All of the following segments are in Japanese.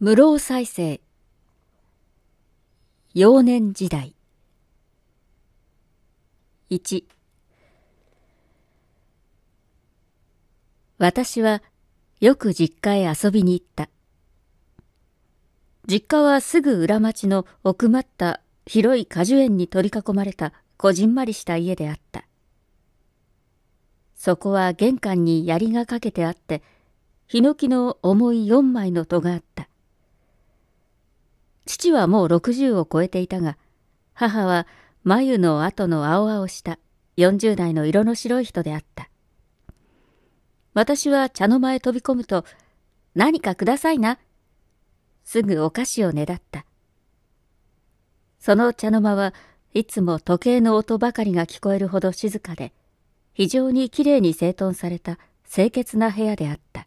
無老再生幼年時代1私はよく実家へ遊びに行った実家はすぐ裏町の奥まった広い果樹園に取り囲まれたこじんまりした家であったそこは玄関に槍がかけてあってヒノキの重い4枚の戸があった父はもう60を超えていたが、母は眉の後の青々した40代の色の白い人であった。私は茶の間へ飛び込むと、何かくださいな。すぐお菓子をねだった。その茶の間はいつも時計の音ばかりが聞こえるほど静かで、非常にきれいに整頓された清潔な部屋であった。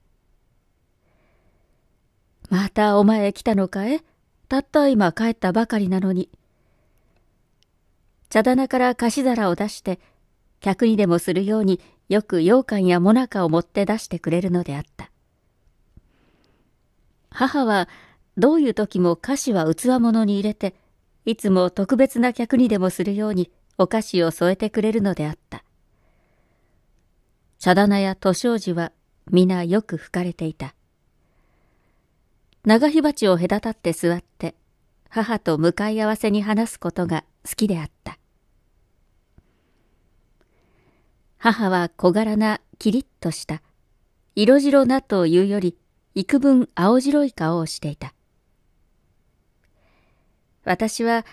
またお前来たのかえたった今帰ったばかりなのに。茶棚から菓子皿を出して、客にでもするようによく羊羹やもなかを持って出してくれるのであった。母はどういう時も菓子は器物に入れて、いつも特別な客にでもするようにお菓子を添えてくれるのであった。茶棚や図障寺は皆よく吹かれていた。長火鉢を隔たって座って、母と向かい合わせに話すことが好きであった。母は小柄なキリッとした、色白なというより、幾分青白い顔をしていた。私は、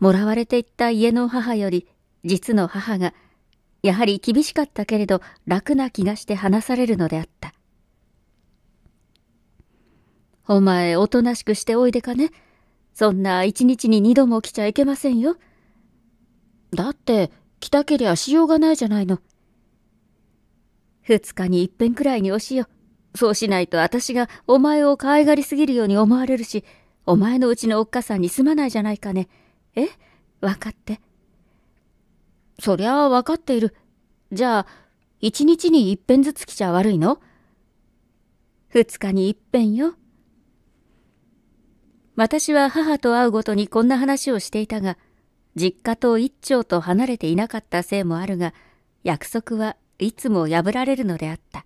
もらわれていった家の母より、実の母が、やはり厳しかったけれど楽な気がして話されるのであった。お前、おとなしくしておいでかね。そんな一日に二度も来ちゃいけませんよ。だって、来たけりゃしようがないじゃないの。二日に一遍くらいに押しよ。そうしないと私がお前を可愛がりすぎるように思われるし、お前のうちのおっかさんにすまないじゃないかね。え分かって。そりゃあ分かっている。じゃあ、一日に一遍ずつ来ちゃ悪いの二日に一遍よ。私は母と会うごとにこんな話をしていたが、実家と一丁と離れていなかったせいもあるが、約束はいつも破られるのであった。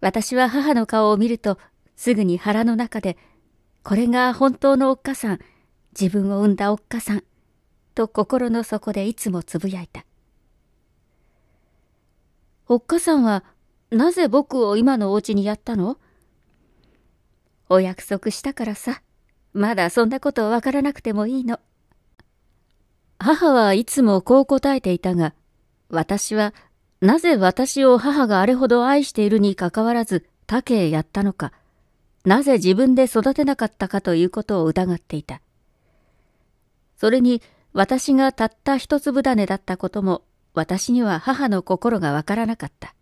私は母の顔を見ると、すぐに腹の中で、これが本当のおっかさん、自分を産んだおっかさん、と心の底でいつもつぶやいた。おっかさんは、なぜ僕を今のお家にやったのお約束したからさ。まだそんなことわからなくてもいいの。母はいつもこう答えていたが、私はなぜ私を母があれほど愛しているにかかわらず他家へやったのか、なぜ自分で育てなかったかということを疑っていた。それに私がたった一粒種だったことも私には母の心がわからなかった。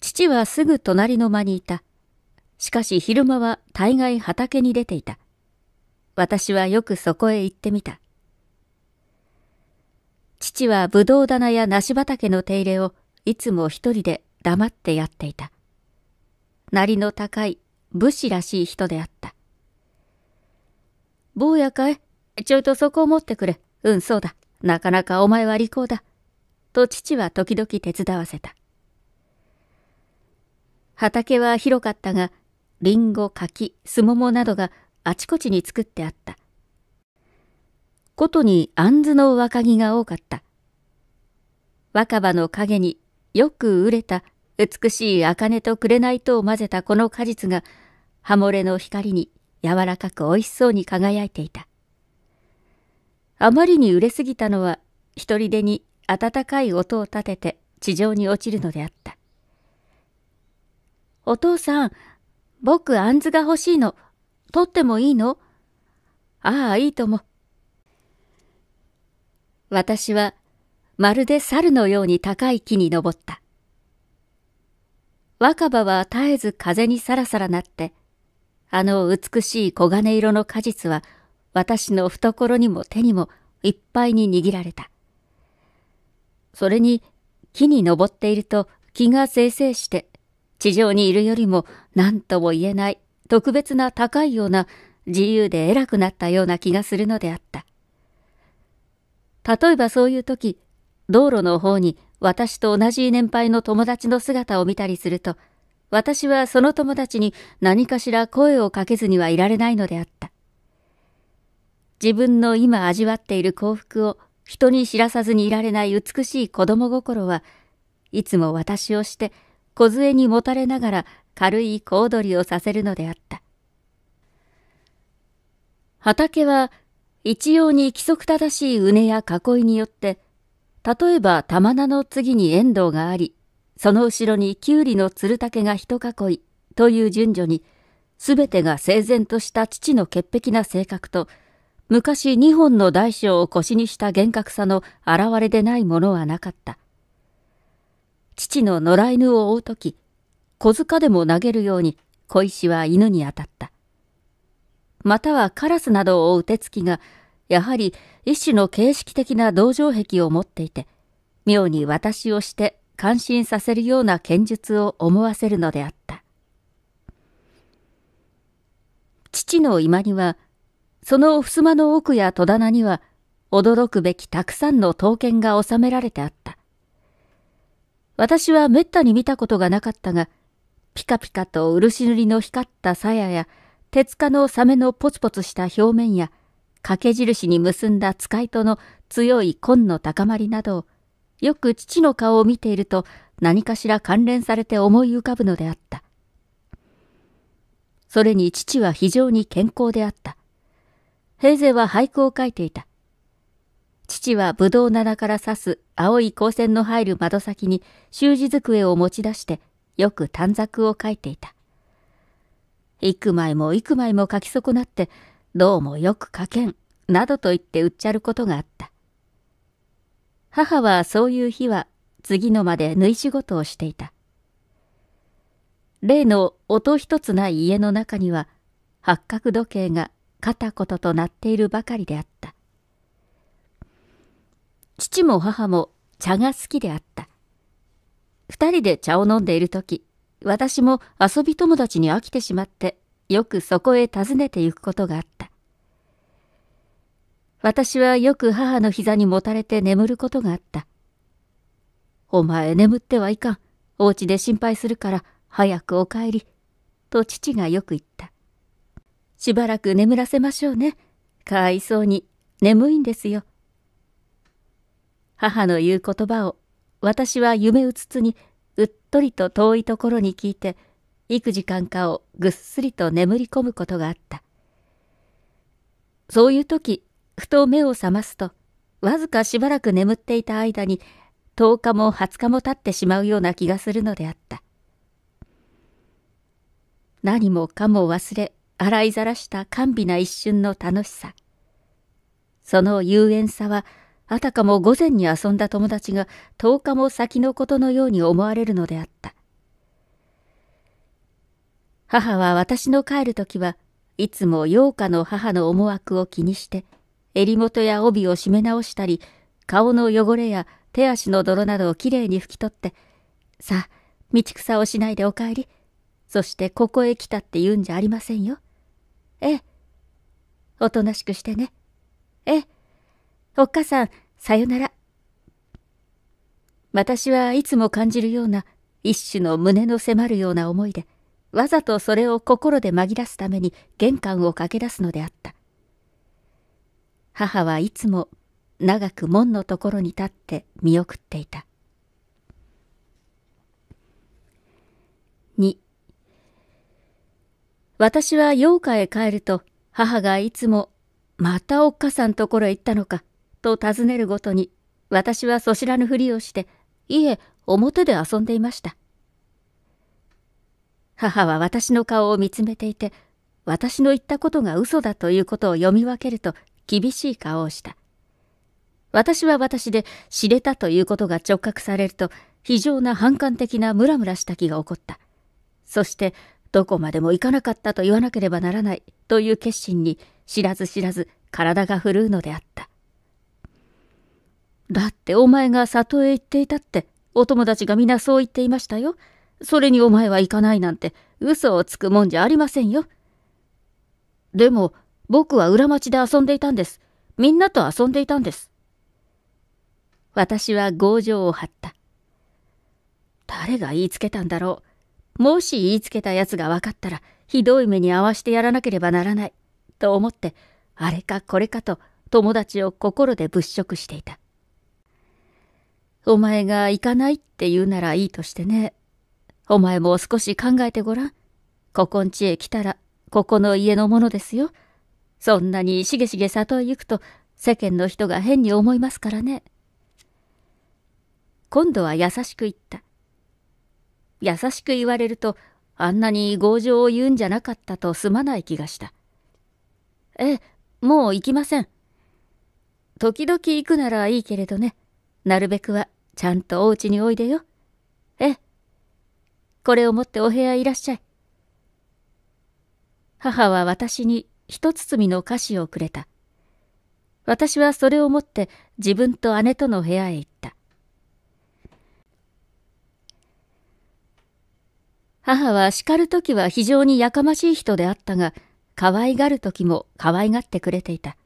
父はすぐ隣の間にいた。しかし昼間は大概畑に出ていた。私はよくそこへ行ってみた。父はぶどう棚や梨畑の手入れをいつも一人で黙ってやっていた。なりの高い武士らしい人であった。坊やかいちょいとそこを持ってくれ。うん、そうだ。なかなかお前は利口だ。と父は時々手伝わせた。畑は広かったが、リンゴ、柿、スモモなどがあちこちに作ってあった。ことに杏子の若木が多かった。若葉の陰によく熟れた美しい茜と紅とを混ぜたこの果実が、ハモれの光に柔らかく美味しそうに輝いていた。あまりに売れすぎたのは、一人でに温かい音を立てて地上に落ちるのであった。お父さん、僕、あんずが欲しいの。取ってもいいのああ、いいとも。私は、まるで猿のように高い木に登った。若葉は絶えず風にさらさらなって、あの美しい黄金色の果実は私の懐にも手にもいっぱいに握られた。それに木に登っていると気がせいせいして地上にいるよりも何とも言えない特別な高いような自由で偉くなったような気がするのであった。例えばそういう時、道路の方に私と同じ年配の友達の姿を見たりすると、私はその友達に何かしら声をかけずにはいられないのであった。自分の今味わっている幸福を人に知らさずにいられない美しい子供心はいつも私をして梢にもたれながら軽い小躍りをさせるのであった。畑は一様に規則正しい畝や囲いによって、例えば玉名の次に遠藤があり、その後ろにきゅうりの鶴竹が一囲いという順序に、すべてが整然とした父の潔癖な性格と、昔二本の大小を腰にした厳格さの現れでないものはなかった。父の野良犬を追うとき、小塚でも投げるように小石は犬に当たった。またはカラスなどを追う手つきが、やはり一種の形式的な同情癖を持っていて、妙に私をして感心させるような剣術を思わせるのであった。父の居間には、その襖の奥や戸棚には、驚くべきたくさんの刀剣が収められてあった。私はめったに見たことがなかったが、ピカピカと漆塗りの光った鞘や、鉄火のサメのポツポツした表面や、掛け印に結んだ使いとの強い紺の高まりなど、よく父の顔を見ていると何かしら関連されて思い浮かぶのであった。それに父は非常に健康であった。平勢は俳句を書いていた。父はぶどう棚から刺す青い光線の入る窓先に習字机を持ち出してよく短冊を書いていた。幾枚も幾枚も書き損なってどうもよく書けんなどと言ってうっちゃることがあった。母はそういう日は次のまで縫い仕事をしていた。例の音一つない家の中には八角時計が片言と鳴っているばかりであった。父も母も茶が好きであった。二人で茶を飲んでいる時、私も遊び友達に飽きてしまって、よくそこへ訪ねて行くことがあった。私はよく母の膝にもたれて眠ることがあった。お前眠ってはいかん。お家で心配するから早くお帰り。と父がよく言った。しばらく眠らせましょうね。かわいそうに。眠いんですよ。母の言う言葉を私は夢うつつにうっとりと遠いところに聞いて幾時間かをぐっすりと眠り込むことがあったそういう時ふと目を覚ますとわずかしばらく眠っていた間に10日も20日も経ってしまうような気がするのであった何もかも忘れ洗いざらした甘美な一瞬の楽しさその遊園さはあたかも午前に遊んだ友達が10日も先のことのように思われるのであった。母は私の帰る時はいつも陽花の母の思惑を気にして、襟元や帯を締め直したり、顔の汚れや手足の泥などをきれいに拭き取って、さあ、道草をしないでお帰り。そしてここへ来たって言うんじゃありませんよ。ええ。おとなしくしてね。ええ。おっかさん、さよなら。私はいつも感じるような一種の胸の迫るような思いで、わざとそれを心で紛らすために玄関を駆け出すのであった。母はいつも長く門のところに立って見送っていた。私は洋華へ帰ると母がいつもまたおっかさんところへ行ったのかと尋ねるごとに、私はそ知らぬふりをして、家表で遊んでいました。母は私の顔を見つめていて、私の言ったことが嘘だということを読み分けると厳しい顔をした。私は私で知れたということが直覚されると、非常な反感的なムラムラした気が起こった。そして、どこまでも行かなかったと言わなければならないという決心に知らず知らず体が震うのであった。だってお前が里へ行っていたって、お友達が皆そう言っていましたよ。それにお前は行かないなんて、嘘をつくもんじゃありませんよ。でも、僕は裏町で遊んでいたんです。みんなと遊んでいたんです。私は強情を張った。誰が言いつけたんだろう。もし言いつけた奴が分かったら、ひどい目に遭わしてやらなければならない。と思って、あれかこれかと友達を心で物色していた。お前が行かないって言うならいいとしてね。お前も少し考えてごらん。ここんちへ来たら、ここの家のものですよ。そんなにしげしげ里へ行くと、世間の人が変に思いますからね。今度は優しく言った。優しく言われると、あんなに強情を言うんじゃなかったとすまない気がした。ええ、もう行きません。時々行くならいいけれどね。なるべくはちゃんとお家においでよ。ええ。これを持ってお部屋いらっしゃい。母は私に一包みの菓子をくれた。私はそれを持って自分と姉との部屋へ行った。母は叱る時は非常にやかましい人であったが、可愛がる時も可愛がってくれていた。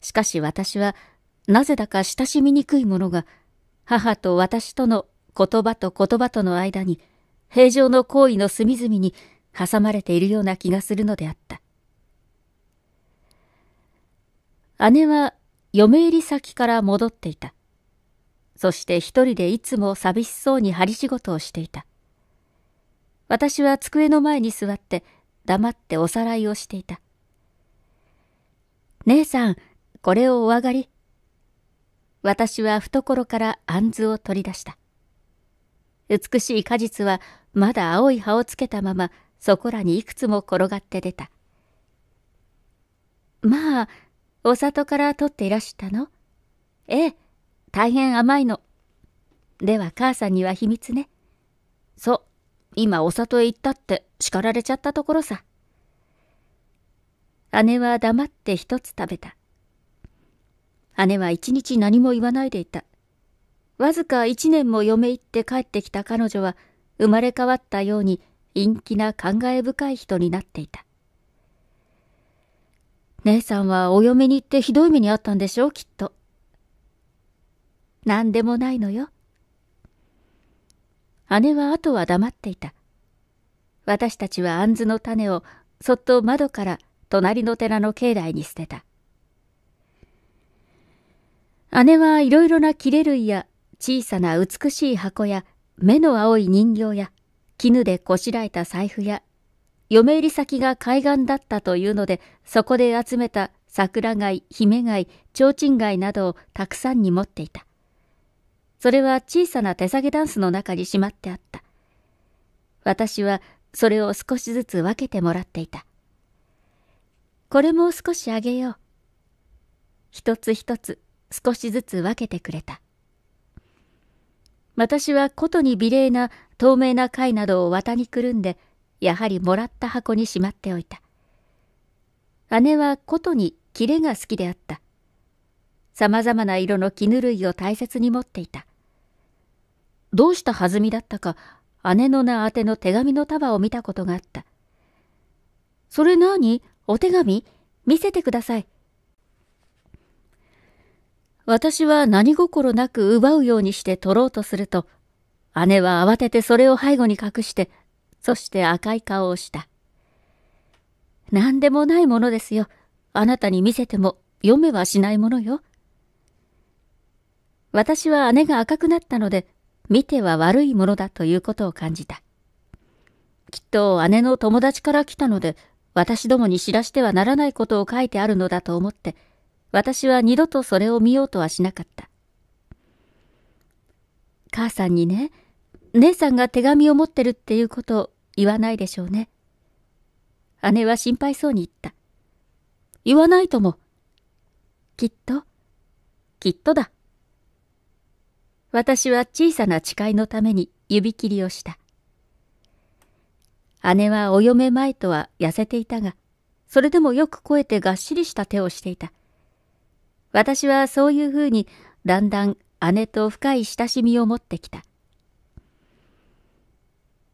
しかし私はなぜだか親しみにくいものが、母と私との言葉と言葉との間に、平常の行為の隅々に挟まれているような気がするのであった。姉は嫁入り先から戻っていた。そして一人でいつも寂しそうに針仕事をしていた。私は机の前に座って黙っておさらいをしていた。姉さん、これをお上がり。私は懐から杏子を取り出した。美しい果実はまだ青い葉をつけたままそこらにいくつも転がって出た。まあ、お里から取っていらしたのええ、大変甘いの。では母さんには秘密ね。そう、今お里へ行ったって叱られちゃったところさ。姉は黙って一つ食べた。姉は一日何も言わないでいた。わずか一年も嫁行って帰ってきた彼女は、生まれ変わったように陰気な感慨深い人になっていた。姉さんはお嫁に行ってひどい目にあったんでしょう、きっと。何でもないのよ。姉は後は黙っていた。私たちは杏の種をそっと窓から隣の寺の境内に捨てた。姉はいろいろな切れ類や小さな美しい箱や目の青い人形や絹でこしらえた財布や嫁入り先が海岸だったというのでそこで集めた桜貝姫貝提灯貝などをたくさんに持っていたそれは小さな手提げダンスの中にしまってあった私はそれを少しずつ分けてもらっていたこれも少しあげよう一つ一つ少しずつ分けてくれた。私はことに美麗な透明な貝などを綿にくるんで、やはりもらった箱にしまっておいた。姉はことにキレが好きであった。様々な色の絹類を大切に持っていた。どうした弾みだったか、姉の名宛ての手紙の束を見たことがあった。それなにお手紙見せてください。私は何心なく奪うようにして取ろうとすると、姉は慌ててそれを背後に隠して、そして赤い顔をした。何でもないものですよ。あなたに見せても読めはしないものよ。私は姉が赤くなったので、見ては悪いものだということを感じた。きっと姉の友達から来たので、私どもに知らしてはならないことを書いてあるのだと思って、私は二度とそれを見ようとはしなかった。母さんにね、姉さんが手紙を持ってるっていうこと言わないでしょうね。姉は心配そうに言った。言わないとも。きっと、きっとだ。私は小さな誓いのために指切りをした。姉はお嫁前とは痩せていたが、それでもよく肥えてがっしりした手をしていた。私はそういうふうにだんだん姉と深い親しみを持ってきた。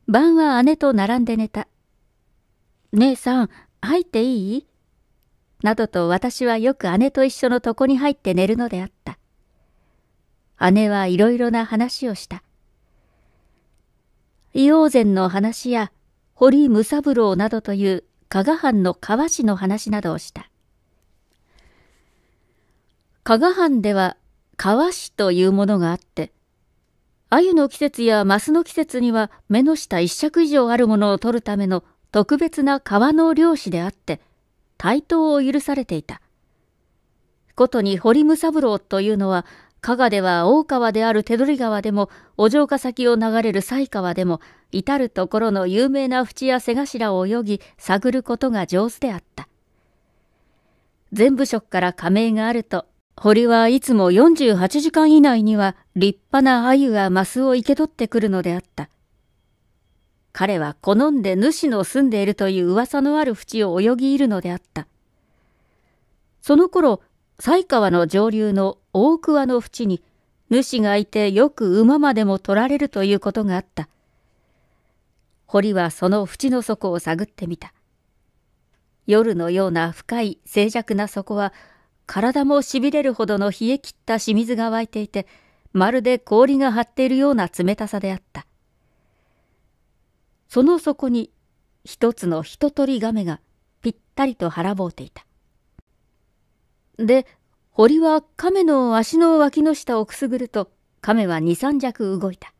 晩は姉と並んで寝た。姉さん、入っていいなどと私はよく姉と一緒の床に入って寝るのであった。姉はいろいろな話をした。硫黄泉の話や堀武三郎などという加賀藩の川氏の話などをした。加賀藩では川市というものがあって、鮎の季節やマスの季節には目の下一尺以上あるものを取るための特別な川の漁師であって、対等を許されていた。ことに堀武三郎というのは、加賀では大川である手取川でも、お城下先を流れる犀川でも、至る所の有名な淵や背頭を泳ぎ、探ることが上手であった。全部職から加盟があると、堀はいつも48時間以内には立派な鮎やマスを生け取ってくるのであった。彼は好んで主の住んでいるという噂のある淵を泳ぎいるのであった。その頃、西川の上流の大桑の淵に、主がいてよく馬までも取られるということがあった。堀はその淵の底を探ってみた。夜のような深い静寂な底は体もしびれるほどの冷え切った清水が湧いていて、まるで氷が張っているような冷たさであった。その底に一つの一鳥亀がぴったりと腹ぼうていた。で、堀は亀の足の脇の下をくすぐると、亀は二三尺動いた。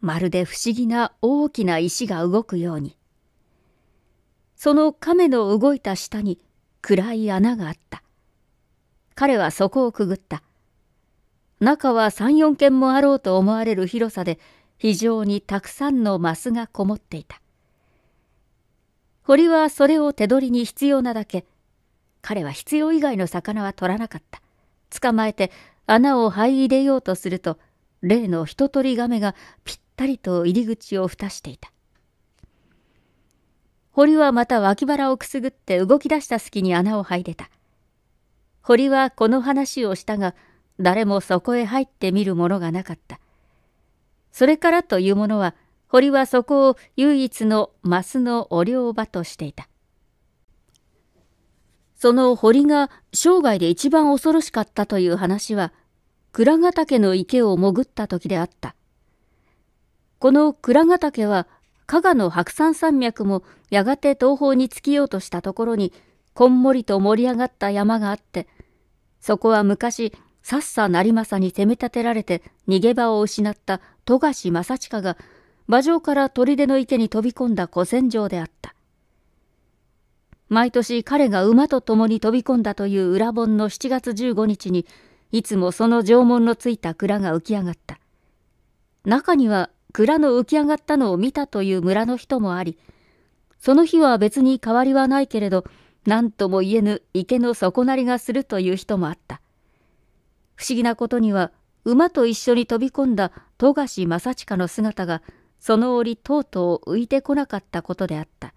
まるで不思議な大きな石が動くように。その亀の動いた下に暗い穴があった。彼はそこをくぐった。中は三四軒もあろうと思われる広さで、非常にたくさんのマスがこもっていた。堀はそれを手取りに必要なだけ、彼は必要以外の魚は取らなかった。捕まえて穴を這い入れようとすると、例の一鳥亀がぴったりと入り口を蓋していた。堀はまた脇腹をくすぐって動き出した隙に穴を這い出た。堀はこの話をしたが、誰もそこへ入ってみるものがなかった。それからというものは、堀はそこを唯一のマスのお漁場としていた。その堀が生涯で一番恐ろしかったという話は、倉ヶ岳の池を潜った時であった。この倉ヶ岳は、加賀の白山山脈もやがて東方に着きようとしたところに、こんもりと盛り上がった山があって、そこは昔、さっさ成政に攻め立てられて逃げ場を失った富樫正親が、馬上から砦の池に飛び込んだ古戦場であった。毎年彼が馬と共に飛び込んだという裏本の7月15日に、いつもその縄文のついた蔵が浮き上がった。中には蔵の浮き上がったのを見たという村の人もあり、その日は別に変わりはないけれど、何とも言えぬ池の底なりがするという人もあった。不思議なことには、馬と一緒に飛び込んだ富樫正親の姿が、その折とうとう浮いてこなかったことであった。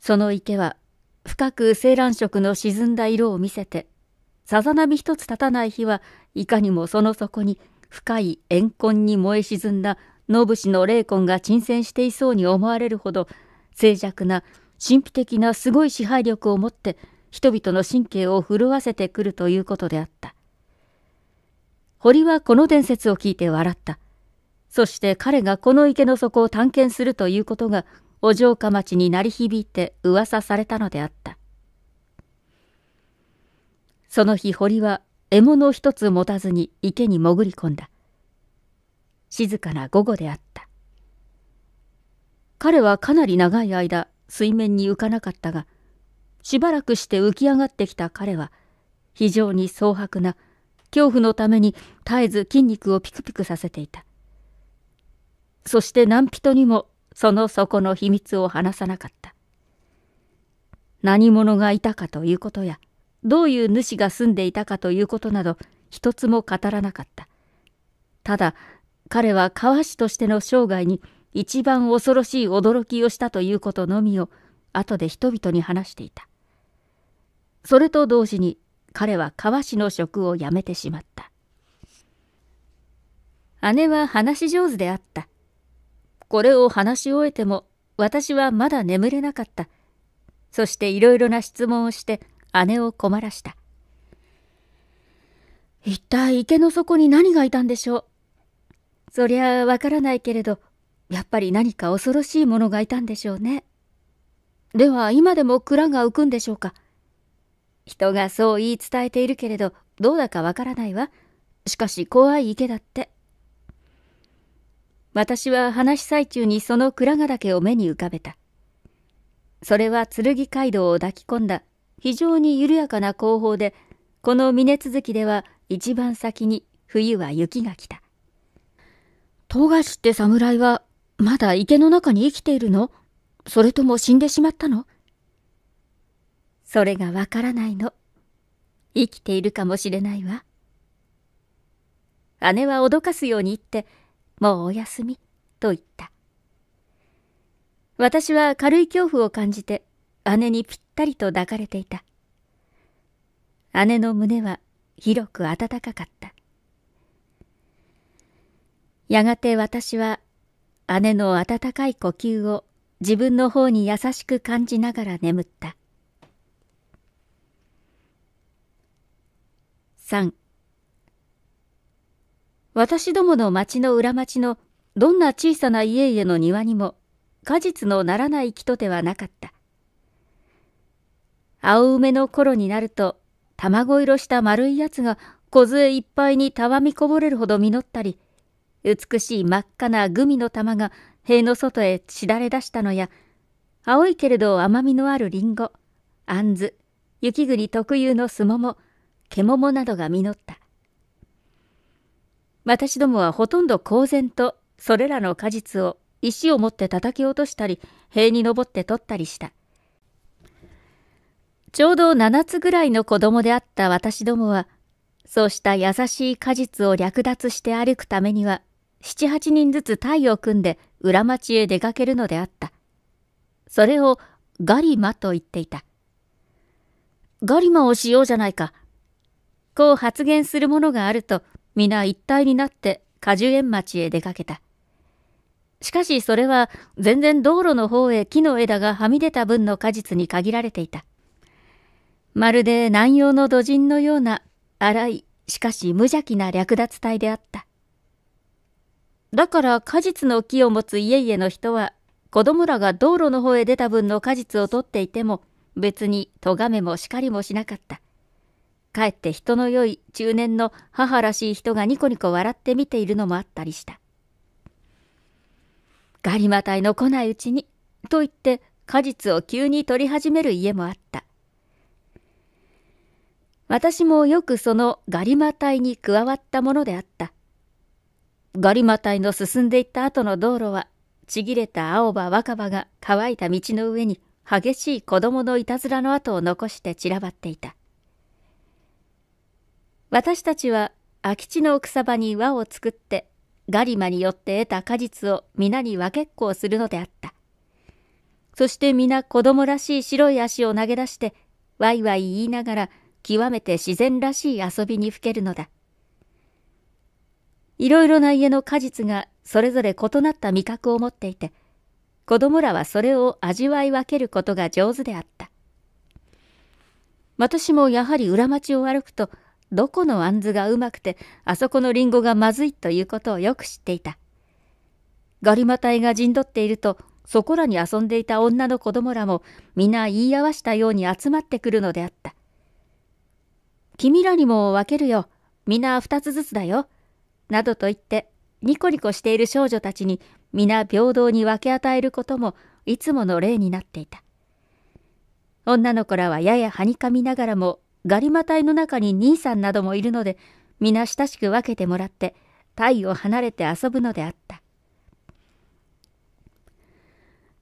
その池は、深く青蘭色の沈んだ色を見せて、さざ波一つ立たない日はいかにもその底に深い怨恨に燃え沈んだ武士の霊魂が沈潜していそうに思われるほど、静寂な神秘的なすごい支配力を持って人々の神経を震わせてくるということであった。堀はこの伝説を聞いて笑った。そして彼がこの池の底を探検するということがお城下町に鳴り響いて噂されたのであった。その日堀は獲物を一つ持たずに池に潜り込んだ。静かな午後であった。彼はかなり長い間水面に浮かなかったが、しばらくして浮き上がってきた彼は、非常に蒼白な、恐怖のために絶えず筋肉をピクピクさせていた。そして何人にもその底の秘密を話さなかった。何者がいたかということや、どういう主が住んでいたかということなど、一つも語らなかった。ただ、彼は川師としての生涯に、一番恐ろしい驚きをしたということのみを後で人々に話していた。それと同時に彼は川氏の職を辞めてしまった。姉は話し上手であった。これを話し終えても私はまだ眠れなかった。そしていろいろな質問をして姉を困らした。一体池の底に何がいたんでしょうそりゃわからないけれどやっぱり何か恐ろしいものがいたんでしょうね。では今でも蔵が浮くんでしょうか。人がそう言い伝えているけれど、どうだかわからないわ。しかし怖い池だって。私は話し最中にそのがヶ岳を目に浮かべた。それは剣街道を抱き込んだ非常に緩やかな工法で、この峰続きでは一番先に冬は雪が来た。富樫って侍はまだ池の中に生きているのそれとも死んでしまったのそれがわからないの。生きているかもしれないわ。姉は脅かすように言って、もうおやすみ、と言った。私は軽い恐怖を感じて、姉にぴったりと抱かれていた。姉の胸は広く暖かかった。やがて私は姉の温かい呼吸を自分の方に優しく感じながら眠った。三。私どもの町の裏町のどんな小さな家々の庭にも果実のならない木と手はなかった。青梅の頃になると卵色した丸いやつが小杖いっぱいにたわみこぼれるほど実ったり美しい真っ赤なグミの玉が塀の外へしだれ出したのや、青いけれど甘みのあるリンゴ、あんず、雪国特有のすもも、獣などが実った。私どもはほとんど公然とそれらの果実を石を持って叩き落としたり、塀に登って取ったりした。ちょうど7つぐらいの子供であった私どもは、そうした優しい果実を略奪して歩くためには、七八人ずつ隊を組んで裏町へ出かけるのであった。それをガリマと言っていた。ガリマをしようじゃないか。こう発言するものがあると、皆一体になって果樹園町へ出かけた。しかしそれは全然道路の方へ木の枝がはみ出た分の果実に限られていた。まるで南洋の土人のような荒い、しかし無邪気な略奪体であった。だから果実の木を持つ家々の人は、子供らが道路の方へ出た分の果実を取っていても、別に咎めも叱りもしなかった。かえって人の良い中年の母らしい人がニコニコ笑って見ているのもあったりした。ガリマ隊の来ないうちに、と言って果実を急に取り始める家もあった。私もよくそのガリマ隊に加わったものであった。ガリマ隊の進んでいった後の道路は、ちぎれた青葉若葉が乾いた道の上に激しい子供のいたずらの跡を残して散らばっていた。私たちは空き地の草場に輪を作って、ガリマによって得た果実を皆に分けっこをするのであった。そして皆子供らしい白い足を投げ出して、ワイワイ言いながら、極めて自然らしい遊びにふけるのだ。いろいろな家の果実がそれぞれ異なった味覚を持っていて、子供らはそれを味わい分けることが上手であった。私もやはり裏町を歩くと、どこのあんずがうまくて、あそこのりんごがまずいということをよく知っていた。ガリマ隊が陣取っていると、そこらに遊んでいた女の子供らも、皆言い合わしたように集まってくるのであった。君らにも分けるよ。皆二つずつだよ。などと言って、ニコニコしている少女たちに皆平等に分け与えることもいつもの例になっていた。女の子らはややはにかみながらも、ガリマ隊の中に兄さんなどもいるので、皆親しく分けてもらって、隊を離れて遊ぶのであった。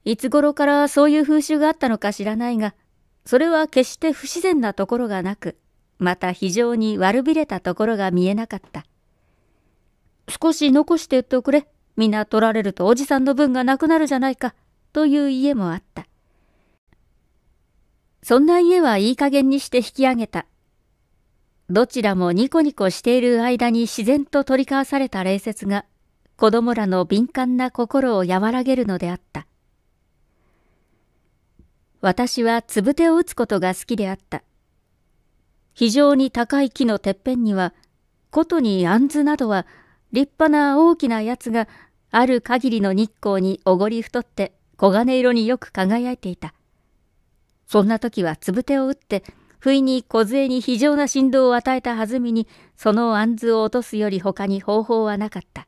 いつ頃からそういう風習があったのか知らないが、それは決して不自然なところがなく、また非常に悪びれたところが見えなかった。少し残してっておくれ。皆取られるとおじさんの分がなくなるじゃないか。という家もあった。そんな家はいい加減にして引き上げた。どちらもニコニコしている間に自然と取り交わされた礼節が子供らの敏感な心を和らげるのであった。私はつぶてを打つことが好きであった。非常に高い木のてっぺんには、ことに杏ずなどは立派な大きなやつがある限りの日光におごり太って黄金色によく輝いていた。そんな時はつぶ手を打って、不意に梢に非常な振動を与えたはずみに、その杏ずを落とすより他に方法はなかった。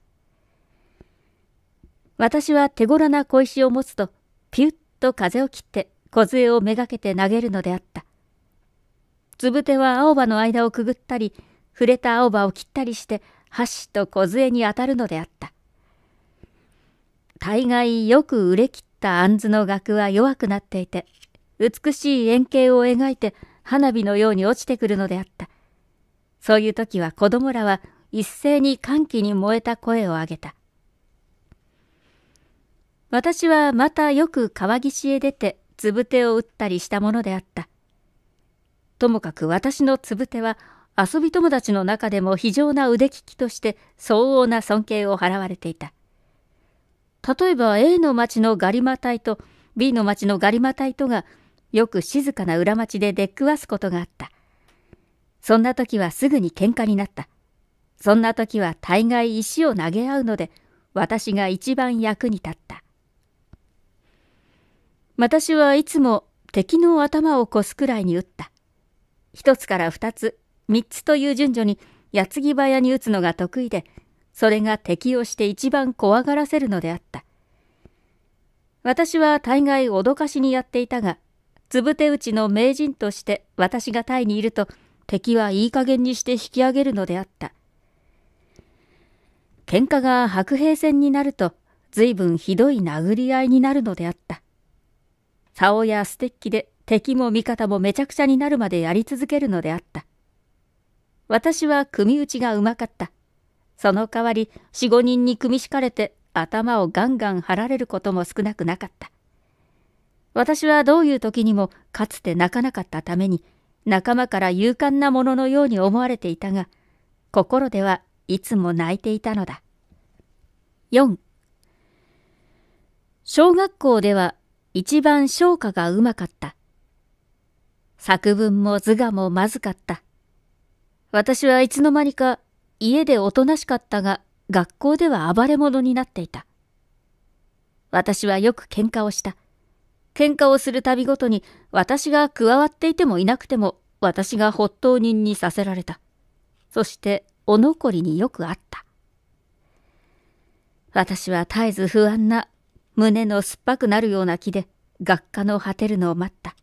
私は手ごらな小石を持つと、ピュッと風を切って小杖をめがけて投げるのであった。つぶては青葉の間をくぐったり、触れた青葉を切ったりして、箸と小に当たるのであった。大概よく売れ切った杏の額は弱くなっていて、美しい円形を描いて花火のように落ちてくるのであった。そういう時は子供らは一斉に歓喜に燃えた声を上げた。私はまたよく川岸へ出てつぶてを打ったりしたものであった。ともかく私のつぶては遊び友達の中でも非常な腕利きとして相応な尊敬を払われていた。例えば A の町のガリマ隊と B の町のガリマ隊とがよく静かな裏町で出くわすことがあった。そんな時はすぐに喧嘩になった。そんな時は大概石を投げ合うので私が一番役に立った。私はいつも敵の頭を越すくらいに打った。1つから2つ、3つという順序に矢継ぎ早に打つのが得意で、それが敵をして一番怖がらせるのであった。私は大概脅かしにやっていたが、つぶて打ちの名人として私がタイにいると、敵はいい加減にして引き上げるのであった。喧嘩が白兵戦になると、随分ひどい殴り合いになるのであった。竿やステッキで敵も味方もめちゃくちゃになるまでやり続けるのであった。私は組打ちがうまかった。その代わり、四五人に組み敷かれて頭をガンガン張られることも少なくなかった。私はどういう時にもかつて泣かなかったために、仲間から勇敢なもののように思われていたが、心ではいつも泣いていたのだ。4小学校では一番唱歌がうまかった。作文も図画もまずかった。私はいつの間にか家でおとなしかったが学校では暴れ者になっていた。私はよく喧嘩をした。喧嘩をするたびごとに私が加わっていてもいなくても私が発当人にさせられた。そしてお残りによくあった。私は絶えず不安な胸の酸っぱくなるような気で学科の果てるのを待った。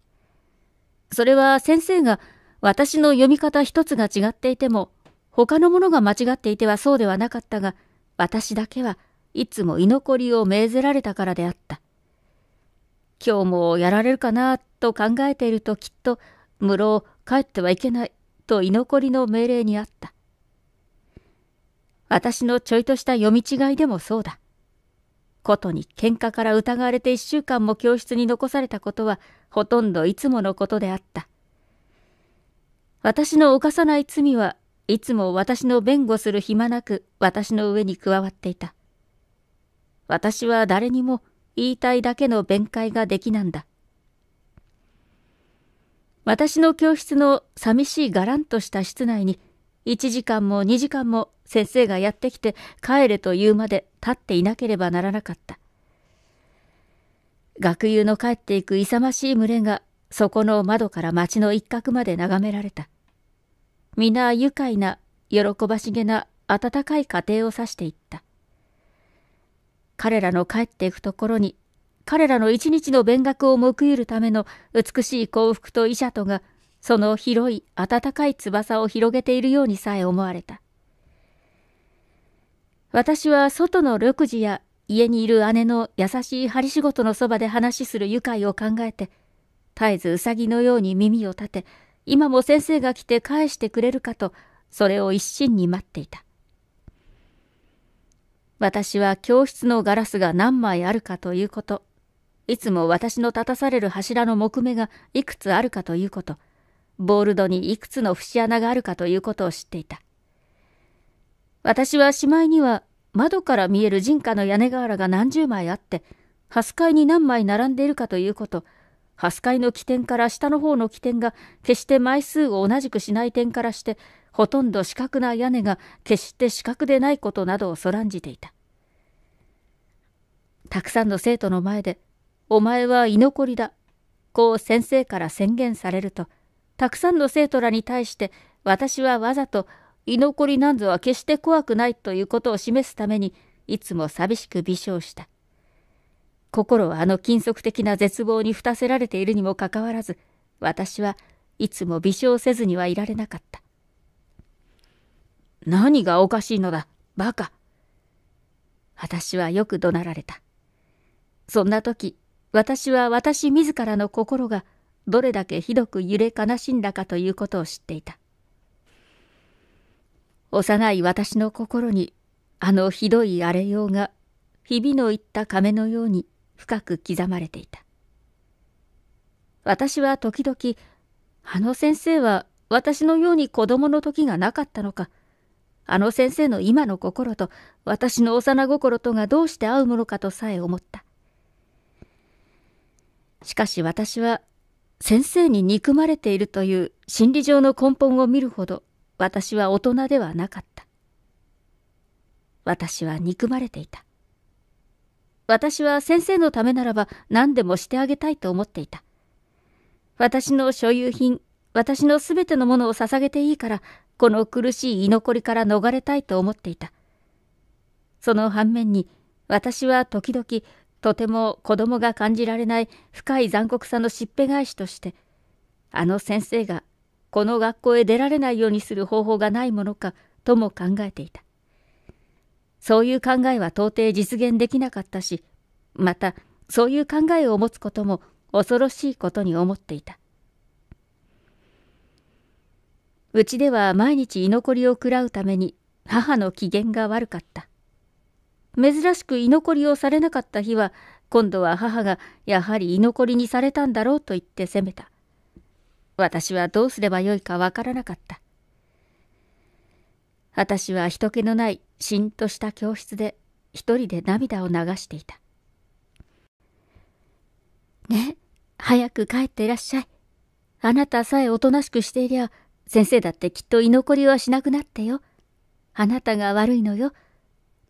それは先生が私の読み方一つが違っていても、他のものが間違っていてはそうではなかったが、私だけはいつも居残りを命ぜられたからであった。今日もやられるかなと考えているときっと、室を帰ってはいけないと居残りの命令にあった。私のちょいとした読み違いでもそうだ。ことに喧嘩から疑われて一週間も教室に残されたことはほとんどいつものことであった。私の犯さない罪はいつも私の弁護する暇なく私の上に加わっていた。私は誰にも言いたいだけの弁解ができなんだ。私の教室の寂しいがらんとした室内に一時間も二時間も先生がやってきて帰れと言うまで立っていなければならなかった。学友の帰っていく勇ましい群れが、そこの窓から町の一角まで眺められた。皆愉快な、喜ばしげな、温かい家庭を指していった。彼らの帰っていくところに、彼らの一日の勉学を報いるための美しい幸福と医者とが、その広い暖かい翼を広げているようにさえ思われた。私は外の緑地や家にいる姉の優しい針仕事のそばで話しする愉快を考えて、絶えずうさぎのように耳を立て、今も先生が来て返してくれるかと、それを一心に待っていた。私は教室のガラスが何枚あるかということ、いつも私の立たされる柱の木目がいくつあるかということ、ボールドにいくつの節穴があるかということを知っていた。私はしまいには窓から見える人家の屋根瓦が何十枚あって、ハス階に何枚並んでいるかということ、ハス階の起点から下の方の起点が決して枚数を同じくしない点からして、ほとんど四角な屋根が決して四角でないことなどをそらんじていた。たくさんの生徒の前で、お前は居残りだ。こう先生から宣言されると、たくさんの生徒らに対して私はわざと居残りなんぞは決して怖くないということを示すためにいつも寂しく微笑した。心はあの禁則的な絶望にふたせられているにもかかわらず、私はいつも微笑せずにはいられなかった。何がおかしいのだ、バカ。私はよく怒鳴られた。そんな時、私は私自らの心がどれだけひどく揺れ悲しんだかということを知っていた。幼い私の心にあのひどい荒れようがひびのいった亀のように深く刻まれていた私は時々あの先生は私のように子供の時がなかったのかあの先生の今の心と私の幼心とがどうして合うものかとさえ思ったしかし私は先生に憎まれているという心理上の根本を見るほど私は大人ではなかった。私は憎まれていた。私は先生のためならば何でもしてあげたいと思っていた。私の所有品、私のすべてのものを捧げていいから、この苦しい居残りから逃れたいと思っていた。その反面に、私は時々、とても子供が感じられない深い残酷さのしっぺ返しとして、あの先生がこの学校へ出られないようにする方法がないものかとも考えていた。そういう考えは到底実現できなかったし、またそういう考えを持つことも恐ろしいことに思っていた。うちでは毎日居残りを食らうために母の機嫌が悪かった。珍しく居残りをされなかった日は今度は母がやはり居残りにされたんだろうと言って責めた。私はどうすればよいかわからなかった。私は人気のないしんとした教室で一人で涙を流していた。ね、早く帰ってらっしゃい。あなたさえおとなしくしていりゃ、先生だってきっと居残りはしなくなってよ。あなたが悪いのよ。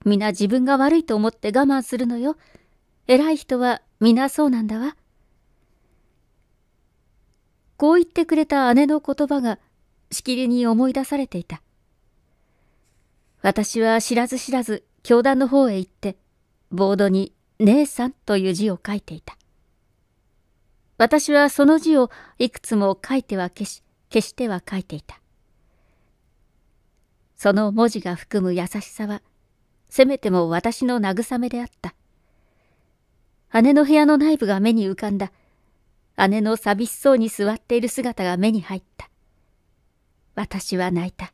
皆自分が悪いと思って我慢するのよ。偉い人は皆そうなんだわ。こう言ってくれた姉の言葉がしきりに思い出されていた。私は知らず知らず教団の方へ行って、ボードに姉さんという字を書いていた。私はその字をいくつも書いては消し、消しては書いていた。その文字が含む優しさは、せめても私の慰めであった。姉の部屋の内部が目に浮かんだ。姉の寂しそうに座っている姿が目に入った。私は泣いた。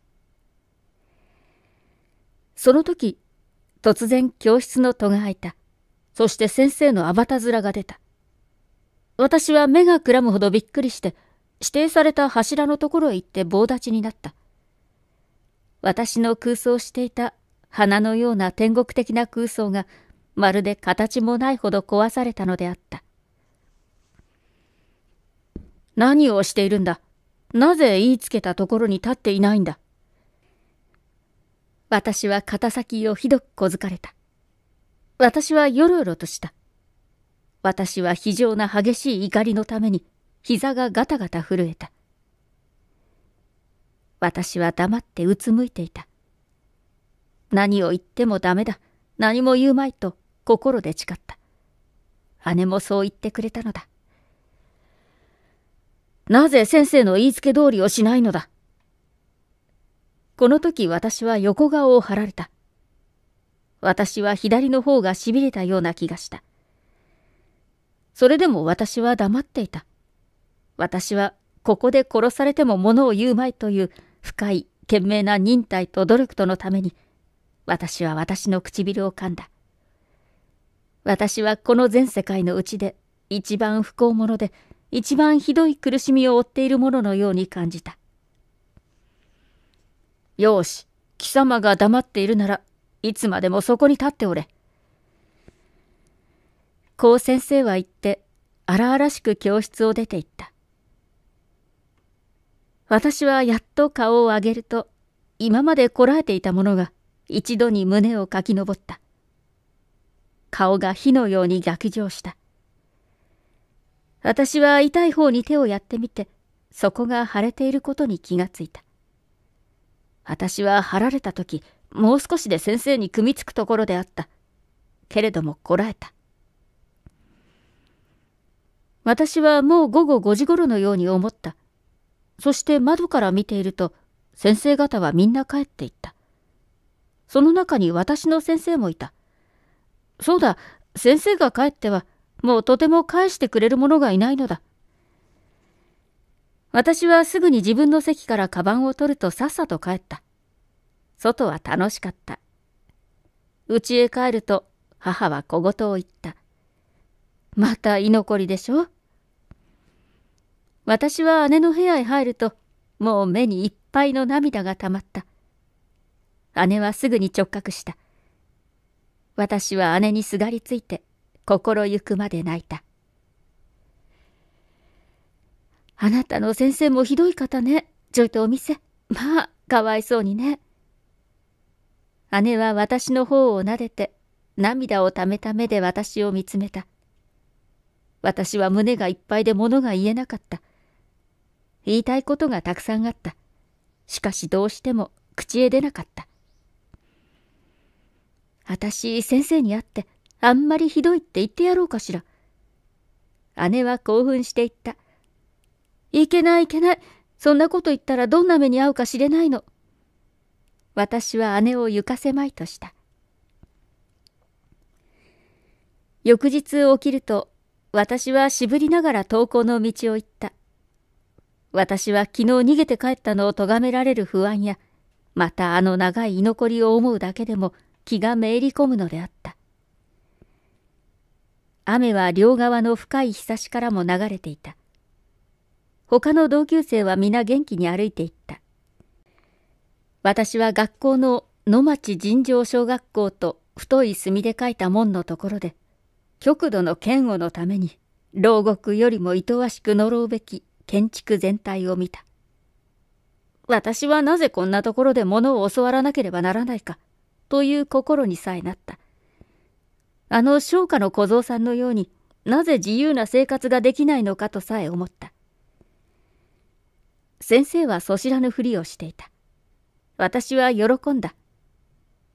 その時、突然教室の戸が開いた。そして先生のあばた面が出た。私は目がくらむほどびっくりして、指定された柱のところへ行って棒立ちになった。私の空想していた花のような天国的な空想が、まるで形もないほど壊されたのであった。何をしているんだなぜ言いつけたところに立っていないんだ私は肩先をひどく小づかれた。私はよろよろとした。私は非常な激しい怒りのために膝がガタガタ震えた。私は黙ってうつむいていた。何を言ってもダメだ。何も言うまいと心で誓った。姉もそう言ってくれたのだ。なぜ先生の言いつけ通りをしないのだ。この時私は横顔を張られた。私は左の方が痺れたような気がした。それでも私は黙っていた。私はここで殺されても物を言うまいという深い懸命な忍耐と努力とのために、私は私の唇を噛んだ。私はこの全世界のうちで一番不幸者で一番ひどい苦しみを負っているもののように感じた。よし、貴様が黙っているなら、いつまでもそこに立っておれ。こう先生は言って、荒々しく教室を出て行った。私はやっと顔を上げると、今までこらえていたものが、一度に胸をかきのぼった。顔が火のように逆上した。私は痛い方に手をやってみて、そこが腫れていることに気がついた。私は腫られた時、もう少しで先生に組みつくところであった。けれどもこらえた。私はもう午後5時頃のように思った。そして窓から見ていると、先生方はみんな帰っていった。その中に私の先生もいた。そうだ、先生が帰ってはもうとても返してくれる者がいないのだ。私はすぐに自分の席からカバンを取るとさっさと帰った。外は楽しかった。家へ帰ると母は小言を言った。また居残りでしょ私は姉の部屋へ入るともう目にいっぱいの涙がたまった。姉はすぐに直覚した。私は姉にすがりついて心ゆくまで泣いた。あなたの先生もひどい方ね。ちょいとお店。まあ、かわいそうにね。姉は私の方を撫でて、涙をためた目で私を見つめた。私は胸がいっぱいで物が言えなかった。言いたいことがたくさんあった。しかしどうしても口へ出なかった。私、先生に会って、あんまりひどいって言ってやろうかしら。姉は興奮していった。いけないいけない。そんなこと言ったらどんな目に遭うか知れないの。私は姉を床せまいとした。翌日起きると、私は渋りながら登校の道を行った。私は昨日逃げて帰ったのを咎められる不安や、またあの長い居残りを思うだけでも気がめいり込むのであった。雨は両側の深い日差しからも流れていた。他の同級生は皆元気に歩いていった。私は学校の野町尋常小学校と太い墨で書いた門のところで、極度の嫌悪のために、牢獄よりも厭わしく呪うべき建築全体を見た。私はなぜこんなところで物を教わらなければならないか、という心にさえなった。あの商家の小僧さんのようになぜ自由な生活ができないのかとさえ思った。先生はそ知らぬふりをしていた。私は喜んだ。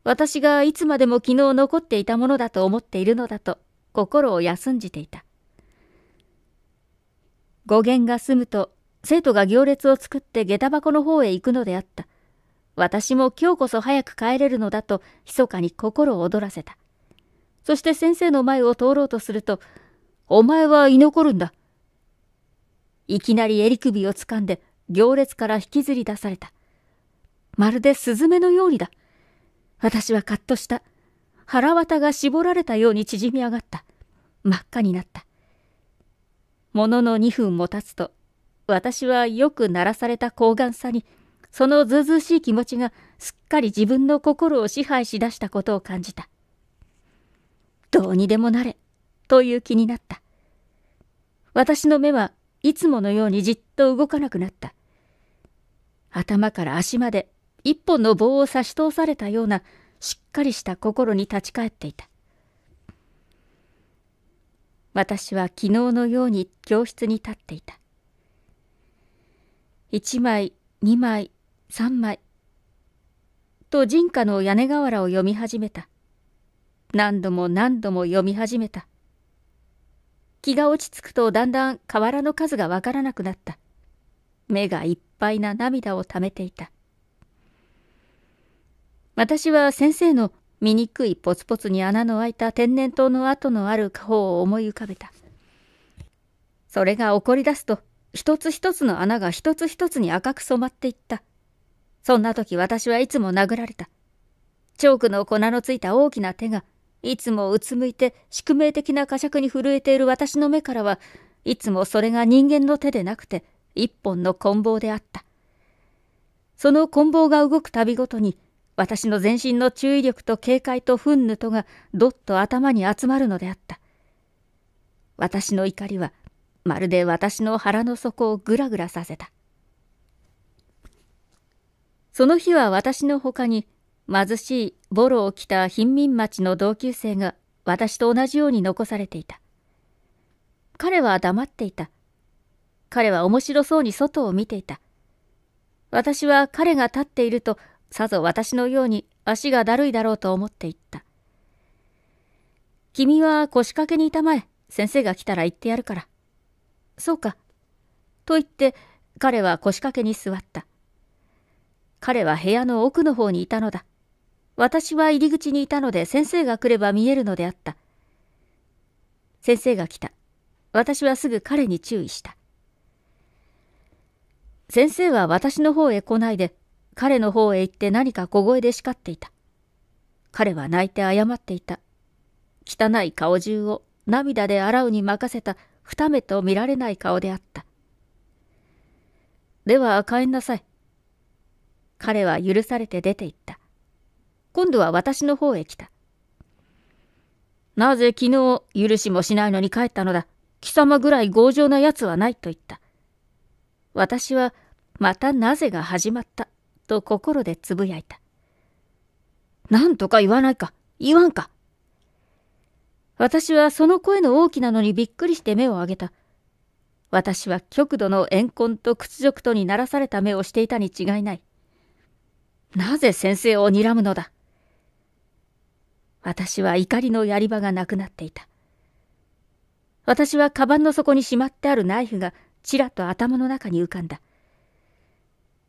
私がいつまでも昨日残っていたものだと思っているのだと心を休んじていた。語源が済むと生徒が行列を作って下駄箱の方へ行くのであった。私も今日こそ早く帰れるのだと密かに心を躍らせた。そして先生の前を通ろうとすると、お前は居残るんだ。いきなり襟首を掴んで行列から引きずり出された。まるでスズメのようにだ。私はカッとした。腹綿が絞られたように縮み上がった。真っ赤になった。ものの2分も経つと、私はよく鳴らされた抗がんさに、そのずうずうしい気持ちがすっかり自分の心を支配しだしたことを感じた。どうにでもなれ、という気になった。私の目はいつものようにじっと動かなくなった。頭から足まで一本の棒を差し通されたようなしっかりした心に立ち返っていた。私は昨日のように教室に立っていた。一枚、二枚、三枚、と人家の屋根瓦を読み始めた。何度も何度も読み始めた。気が落ち着くとだんだん瓦の数がわからなくなった。目がいっぱいな涙をためていた。私は先生の醜いポツポツに穴の開いた天然痘の跡のある花帆を思い浮かべた。それが起こり出すと、一つ一つの穴が一つ一つに赤く染まっていった。そんな時私はいつも殴られた。チョークの粉のついた大きな手がいつもうつむいて宿命的な呵責に震えている私の目からはいつもそれが人間の手でなくて一本の棍棒であった。その棍棒が動くたびごとに私の全身の注意力と警戒と憤怒とがどっと頭に集まるのであった。私の怒りはまるで私の腹の底をぐらぐらさせた。その日は私のほかに貧しいボロを着た貧民町の同級生が私と同じように残されていた。彼は黙っていた。彼は面白そうに外を見ていた。私は彼が立っているとさぞ私のように足がだるいだろうと思っていった。君は腰掛けにいたまえ。先生が来たら言ってやるから。そうか。と言って彼は腰掛けに座った。彼は部屋の奥の方にいたのだ。私は入り口にいたので先生が来れば見えるのであった。先生が来た。私はすぐ彼に注意した。先生は私の方へ来ないで、彼の方へ行って何か小声で叱っていた。彼は泣いて謝っていた。汚い顔中を涙で洗うに任せた二目と見られない顔であった。では帰んなさい。彼は許されて出て行った。今度は私の方へ来た。なぜ昨日許しもしないのに帰ったのだ。貴様ぐらい強情な奴はないと言った。私はまたなぜが始まったと心でつぶやいた。なんとか言わないか、言わんか。私はその声の大きなのにびっくりして目を上げた。私は極度の怨恨と屈辱とにならされた目をしていたに違いない。なぜ先生を睨むのだ。私は怒りのやり場がなくなっていた。私はカバンの底にしまってあるナイフがちらっと頭の中に浮かんだ。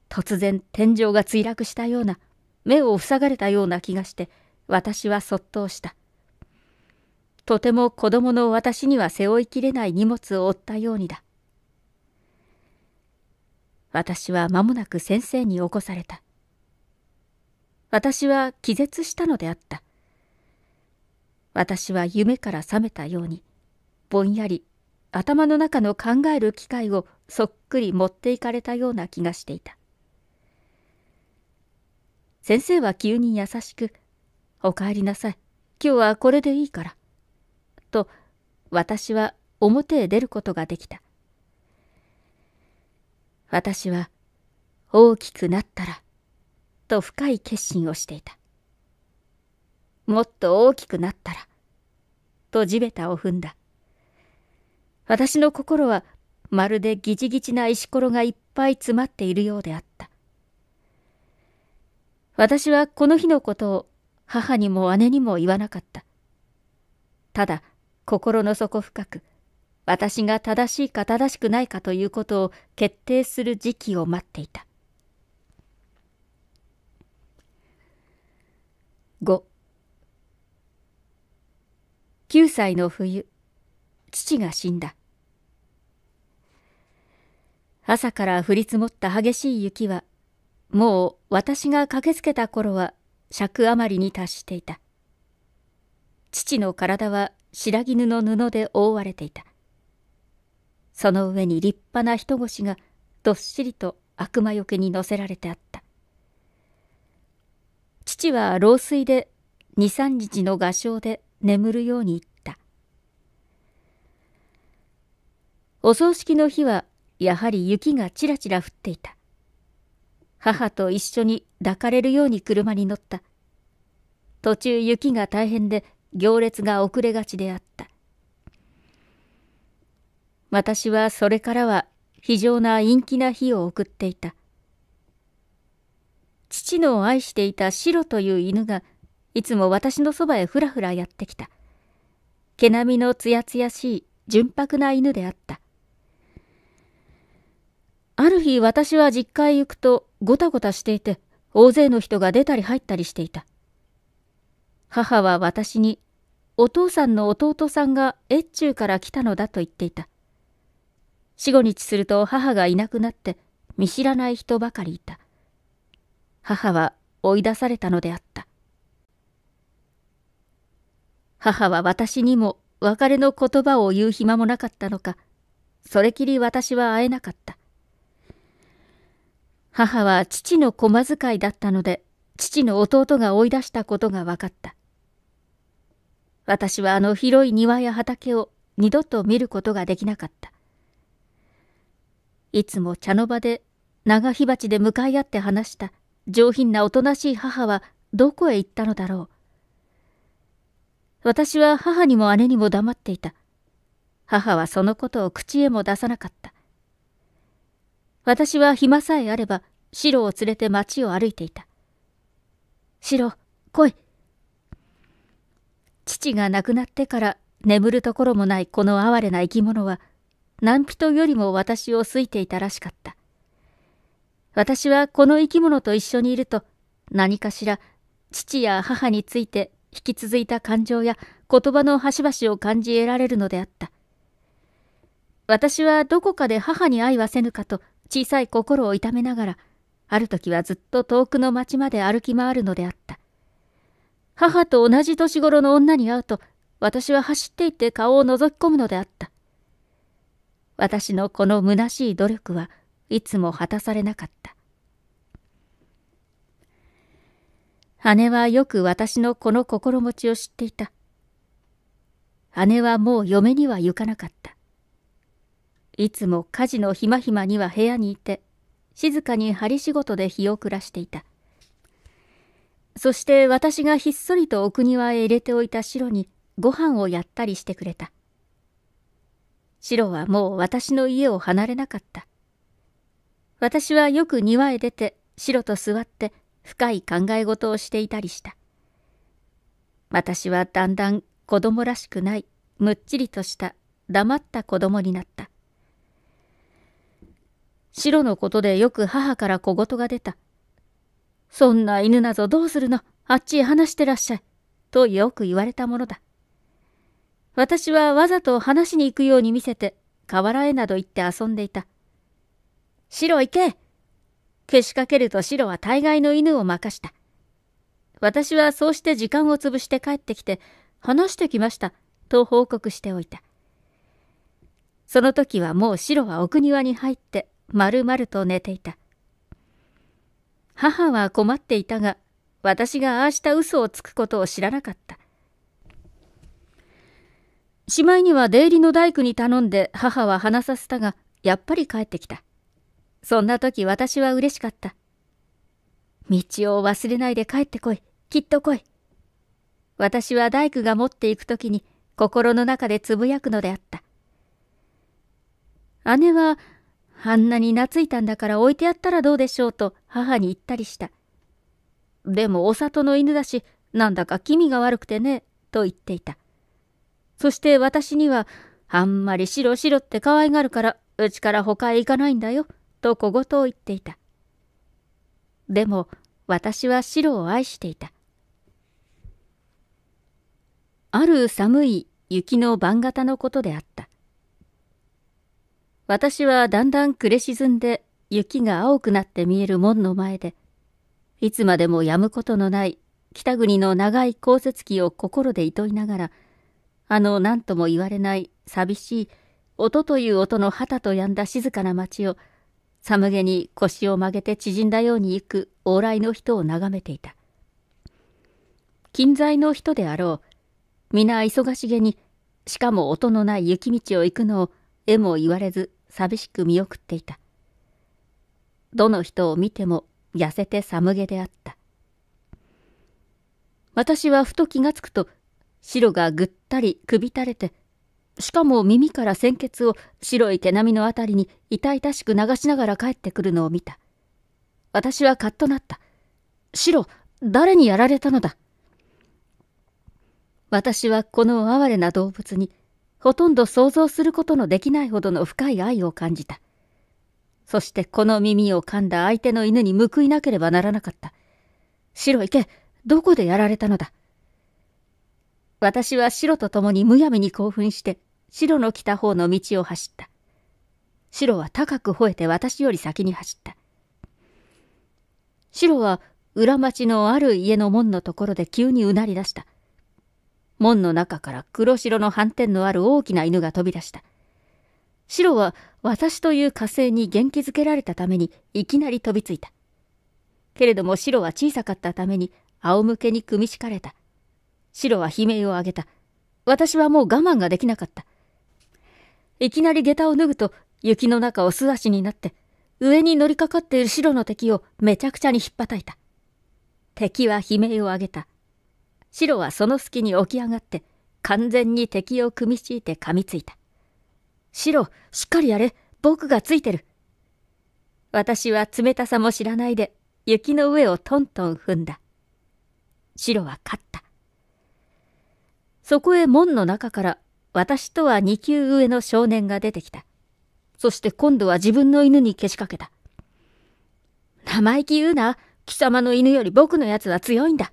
突然天井が墜落したような、目を塞がれたような気がして、私はそっとした。とても子供の私には背負いきれない荷物を負ったようにだ。私は間もなく先生に起こされた。私は気絶したのであった。私は夢から覚めたようにぼんやり頭の中の考える機会をそっくり持っていかれたような気がしていた先生は急に優しく「おかえりなさい今日はこれでいいから」と私は表へ出ることができた私は大きくなったらと深い決心をしていたもっと大きくなったら。と地べたを踏んだ。私の心はまるでギチギチな石ころがいっぱい詰まっているようであった。私はこの日のことを母にも姉にも言わなかった。ただ心の底深く私が正しいか正しくないかということを決定する時期を待っていた。5 9歳の冬父が死んだ朝から降り積もった激しい雪はもう私が駆けつけた頃は尺余りに達していた父の体は白絹の布で覆われていたその上に立派な人腰がどっしりと悪魔よけに乗せられてあった父は老衰で二三日の画商で眠るように言ったお葬式の日はやはり雪がちらちら降っていた母と一緒に抱かれるように車に乗った途中雪が大変で行列が遅れがちであった私はそれからは非常な陰気な日を送っていた父の愛していたシロという犬がいつも私のそばへふらふらやってきた。毛並みのつやつやしい純白な犬であった。ある日私は実家へ行くとごたごたしていて大勢の人が出たり入ったりしていた。母は私にお父さんの弟さんが越中から来たのだと言っていた。四五日すると母がいなくなって見知らない人ばかりいた。母は追い出されたのであった。母は私にも別れの言葉を言う暇もなかったのか、それきり私は会えなかった。母は父の駒遣いだったので、父の弟が追い出したことが分かった。私はあの広い庭や畑を二度と見ることができなかった。いつも茶の場で長火鉢で向かい合って話した上品なおとなしい母はどこへ行ったのだろう。私は母にも姉にも黙っていた。母はそのことを口へも出さなかった。私は暇さえあれば、シロを連れて街を歩いていた。シロ、来い。父が亡くなってから眠るところもないこの哀れな生き物は、何人よりも私を好いていたらしかった。私はこの生き物と一緒にいると、何かしら父や母について引き続いた感情や言葉の端々を感じ得られるのであった。私はどこかで母に愛はせぬかと小さい心を痛めながら、ある時はずっと遠くの町まで歩き回るのであった。母と同じ年頃の女に会うと、私は走っていって顔を覗き込むのであった。私のこの虚しい努力はいつも果たされなかった。姉はよく私のこの心持ちを知っていた。姉はもう嫁には行かなかった。いつも家事のひまひまには部屋にいて、静かに針仕事で日を暮らしていた。そして私がひっそりとお国へ入れておいた白にご飯をやったりしてくれた。白はもう私の家を離れなかった。私はよく庭へ出て白と座って深い考え事をしていたりした。私はだんだん子供らしくない、むっちりとした、黙った子供になった。白のことでよく母から小言が出た。そんな犬なぞどうするのあっちへ話してらっしゃい。とよく言われたものだ。私はわざと話しに行くように見せて、河原へなど行って遊んでいた。白行けけしかけると白は大概の犬を任した。私はそうして時間を潰して帰ってきて、話してきました、と報告しておいた。その時はもう白は奥庭に入って、まるまると寝ていた。母は困っていたが、私がああした嘘をつくことを知らなかった。しまいには出入りの大工に頼んで母は話させたが、やっぱり帰ってきた。そんな時私は嬉しかった。道を忘れないで帰ってこい。きっと来い。私は大工が持っていく時に心の中でつぶやくのであった。姉は、あんなに懐いたんだから置いてやったらどうでしょうと母に言ったりした。でもお里の犬だし、なんだか気味が悪くてね、と言っていた。そして私には、あんまり白白って可愛がるから、うちから他へ行かないんだよ。と小言を言っていた。でも私は白を愛していた。ある寒い雪の晩型のことであった。私はだんだん暮れ沈んで雪が青くなって見える門の前で、いつまでもやむことのない北国の長い降雪期を心で厭いながら、あの何とも言われない寂しい音という音の旗とやんだ静かな町を寒げに腰を曲げて縮んだように行く往来の人を眺めていた。近在の人であろう。皆忙しげに、しかも音のない雪道を行くのを、絵も言われず、寂しく見送っていた。どの人を見ても、痩せて寒げであった。私はふと気がつくと、白がぐったり首垂れて、しかも耳から鮮血を白い毛並みのあたりに痛々しく流しながら帰ってくるのを見た。私はカッとなった。白、誰にやられたのだ私はこの哀れな動物にほとんど想像することのできないほどの深い愛を感じた。そしてこの耳を噛んだ相手の犬に報いなければならなかった。白池、どこでやられたのだ私は白と共にむやみに興奮して白の来た方の道を走った。白は高く吠えて私より先に走った。白は裏町のある家の門のところで急にうなり出した。門の中から黒白の斑点のある大きな犬が飛び出した。白は私という火星に元気づけられたためにいきなり飛びついた。けれども白は小さかったために仰向けに組み敷かれた。白は悲鳴を上げた。私はもう我慢ができなかった。いきなり下駄を脱ぐと、雪の中を素足になって、上に乗りかかっている白の敵をめちゃくちゃにひっぱたいた。敵は悲鳴を上げた。白はその隙に起き上がって、完全に敵を組み敷いて噛みついた。白、しっかりやれ。僕がついてる。私は冷たさも知らないで、雪の上をトントン踏んだ。白は勝った。そこへ門の中から私とは二級上の少年が出てきた。そして今度は自分の犬にけしかけた。生意気言うな。貴様の犬より僕のやつは強いんだ。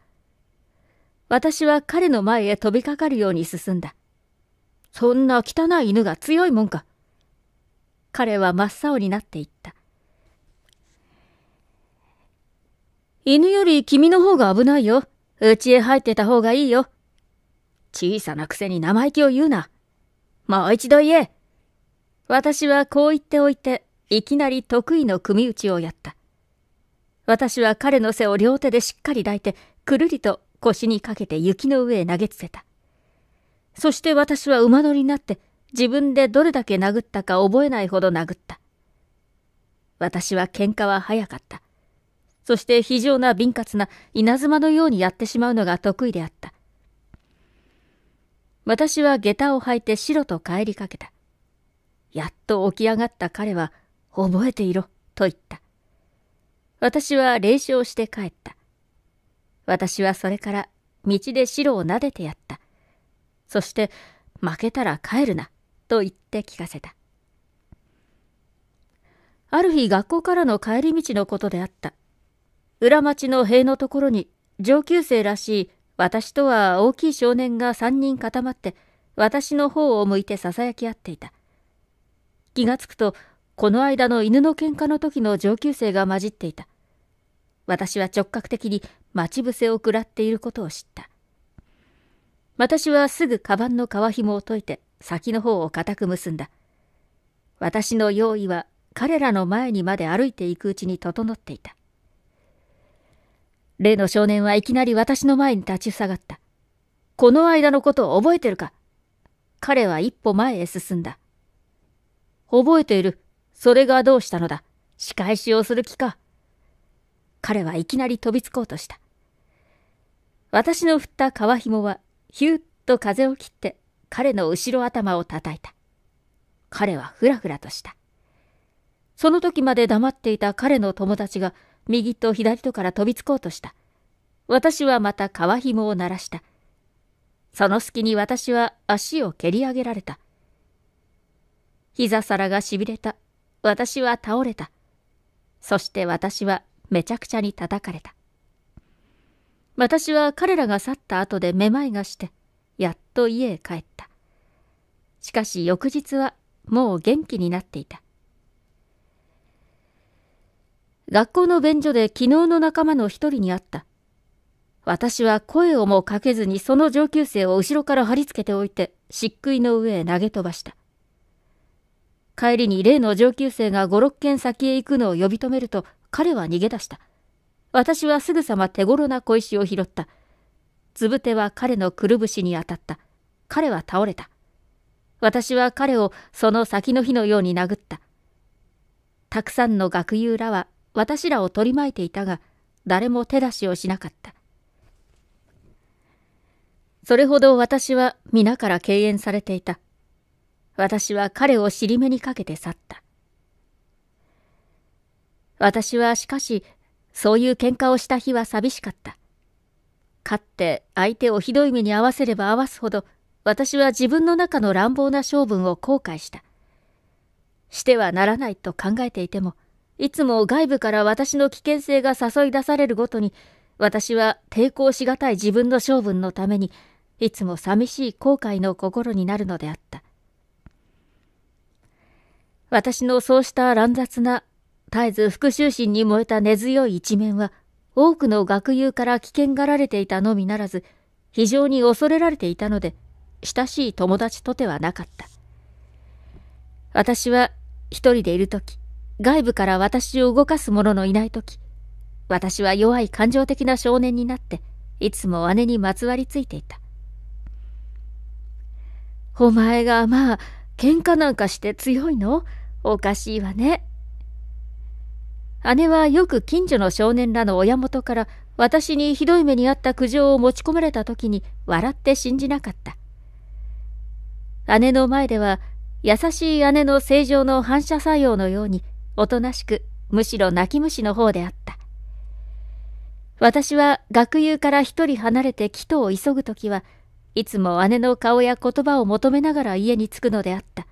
私は彼の前へ飛びかかるように進んだ。そんな汚い犬が強いもんか。彼は真っ青になっていった。犬より君の方が危ないよ。家へ入ってた方がいいよ。小さなくせに生意気を言うな。もう一度言え。私はこう言っておいて、いきなり得意の組打ちをやった。私は彼の背を両手でしっかり抱いて、くるりと腰にかけて雪の上へ投げつけた。そして私は馬乗りになって、自分でどれだけ殴ったか覚えないほど殴った。私は喧嘩は早かった。そして非常な敏滑な稲妻のようにやってしまうのが得意であった。私は下駄を履いて白と帰りかけた。やっと起き上がった彼は、覚えていろ、と言った。私は霊笑して帰った。私はそれから道で白を撫でてやった。そして、負けたら帰るな、と言って聞かせた。ある日学校からの帰り道のことであった。裏町の塀のところに上級生らしい私とは大きい少年が3人固まって、私の方を向いて囁き合っていた。気がつくと、この間の犬の喧嘩の時の上級生が混じっていた。私は直角的に待ち伏せを食らっていることを知った。私はすぐカバンの皮紐を解いて先の方を固く結んだ。私の用意は彼らの前にまで歩いていくうちに整っていた。例の少年はいきなり私の前に立ちふさがった。この間のことを覚えてるか彼は一歩前へ進んだ。覚えている。それがどうしたのだ。仕返しをする気か。彼はいきなり飛びつこうとした。私の振った皮紐は、ヒューッと風を切って彼の後ろ頭を叩いた。彼はふらふらとした。その時まで黙っていた彼の友達が、右と左とから飛びつこうとした。私はまた皮紐を鳴らした。その隙に私は足を蹴り上げられた。膝皿がしびれた。私は倒れた。そして私はめちゃくちゃに叩かれた。私は彼らが去った後でめまいがして、やっと家へ帰った。しかし翌日はもう元気になっていた。学校の便所で昨日の仲間の一人に会った。私は声をもかけずにその上級生を後ろから貼り付けておいて、漆喰の上へ投げ飛ばした。帰りに例の上級生が五六軒先へ行くのを呼び止めると、彼は逃げ出した。私はすぐさま手頃な小石を拾った。つぶては彼のくるぶしに当たった。彼は倒れた。私は彼をその先の日のように殴った。たくさんの学友らは私らを取り巻いていたが、誰も手出しをしなかった。それほど私は皆から敬遠されていた。私は彼を尻目にかけて去った。私はしかし、そういう喧嘩をした日は寂しかった。勝って相手をひどい目に合わせれば合わすほど、私は自分の中の乱暴な性分を後悔した。してはならないと考えていても、いつも外部から私の危険性が誘い出されるごとに、私は抵抗しがたい自分の性分のために、いつも寂しい後悔の心になるのであった。私のそうした乱雑な、絶えず復讐心に燃えた根強い一面は、多くの学友から危険がられていたのみならず、非常に恐れられていたので、親しい友達とてはなかった。私は一人でいる時。外部から私を動かす者のいない時、私は弱い感情的な少年になって、いつも姉にまつわりついていた。お前がまあ、喧嘩なんかして強いのおかしいわね。姉はよく近所の少年らの親元から私にひどい目に遭った苦情を持ち込まれた時に笑って信じなかった。姉の前では優しい姉の正常の反射作用のようにおとなしく、むしろ泣き虫の方であった。私は学友から一人離れて帰途を急ぐ時はいつも姉の顔や言葉を求めながら家に着くのであった。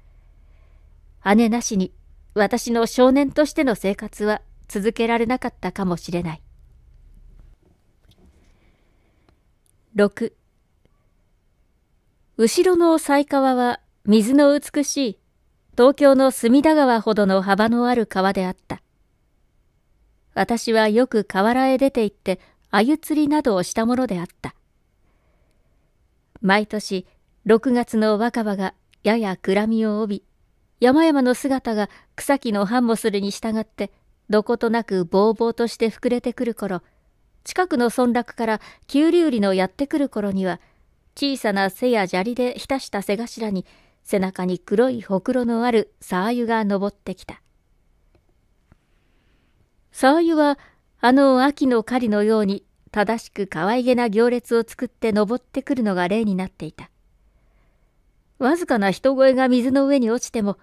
姉なしに私の少年としての生活は続けられなかったかもしれない。6後ろの犀川は水の美しい東京の隅田川ほどの幅のある川であった。私はよく河原へ出て行って、鮎釣りなどをしたものであった。毎年、6月の若葉がやや暗みを帯び、山々の姿が草木の繁茂するに従って、どことなくぼうぼうとして膨れてくる頃、近くの村落からキュウリウリのやってくる頃には、小さな背や砂利で浸した背頭に背中に黒いほくろのあるサーユが登ってきた。サーユはあの秋の狩りのように正しく可愛げな行列を作って登ってくるのが例になっていた。わずかな人声が水の上に落ちても、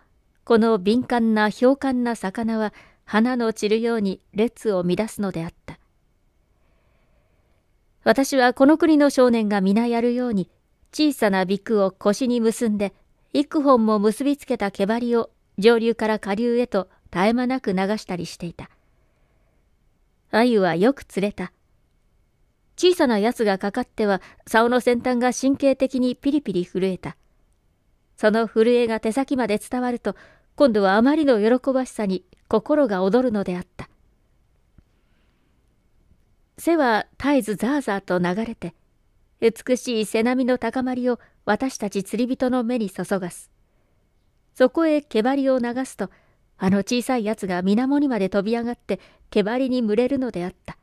この敏感な彪悍な魚は花の散るように列を乱すのであった。私はこの国の少年が皆やるように小さなびくを腰に結んで幾本も結びつけた毛針を上流から下流へと絶え間なく流したりしていた。鮎はよく釣れた。小さなやつがかかっては、竿の先端が神経的にピリピリ震えた。その震えが手先まで伝わると、今度はあまりの喜ばしさに心が躍るのであった。背は絶えずザーザーと流れて、美しい背波の高まりを私たち釣り人の目に注がす。そこへ毛針を流すと、あの小さいやつが水面にまで飛び上がって毛針に群れるのであった。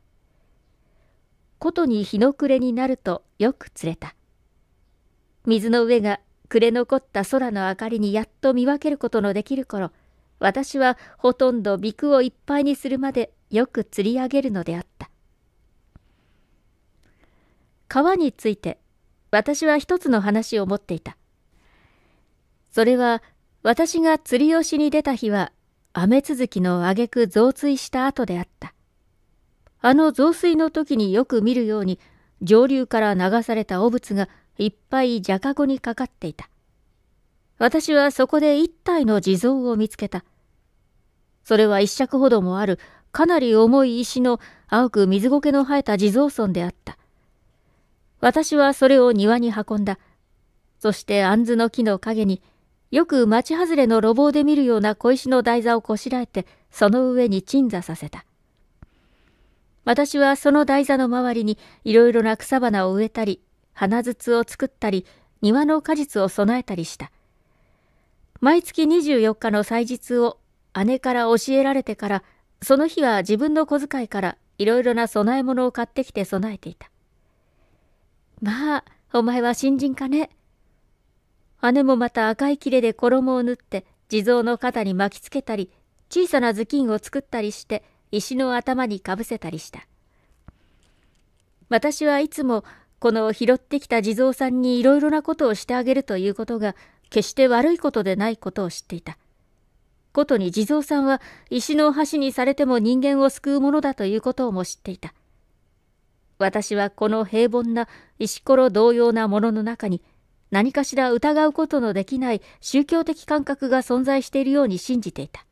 ことに日の暮れになるとよく釣れた。水の上が暮れ残った空の明かりにやっと見分けることのできる頃、私はほとんど陸をいっぱいにするまでよく釣り上げるのであった。川について私は一つの話を持っていた。それは、私が釣りをしに出た日は、雨続きの挙句増水した後であった。あの増水の時によく見るように、上流から流された汚物がいっぱいじゃかごにかかっていた。私はそこで一体の地蔵を見つけた。それは一尺ほどもある、かなり重い石の青く水苔の生えた地蔵村であった。私はそれを庭に運んだ。そして杏の木の陰に、よく町外れの路傍で見るような小石の台座をこしらえて、その上に鎮座させた。私はその台座の周りにいろいろな草花を植えたり、花筒を作ったり、庭の果実を備えたりした。毎月24日の祭日を姉から教えられてから、その日は自分の小遣いからいろいろな供え物を買ってきて備えていた。まあ、お前は新人かね。姉もまた赤い切れで衣を縫って、地蔵の肩に巻きつけたり、小さな頭巾を作ったりして、石の頭にかぶせたりした。私はいつも、この拾ってきた地蔵さんにいろいろなことをしてあげるということが、決して悪いことでないことを知っていた。ことに地蔵さんは石の端にされても人間を救うものだということをも知っていた。私はこの平凡な石ころ同様なものの中に何かしら疑うことのできない宗教的感覚が存在しているように信じていた。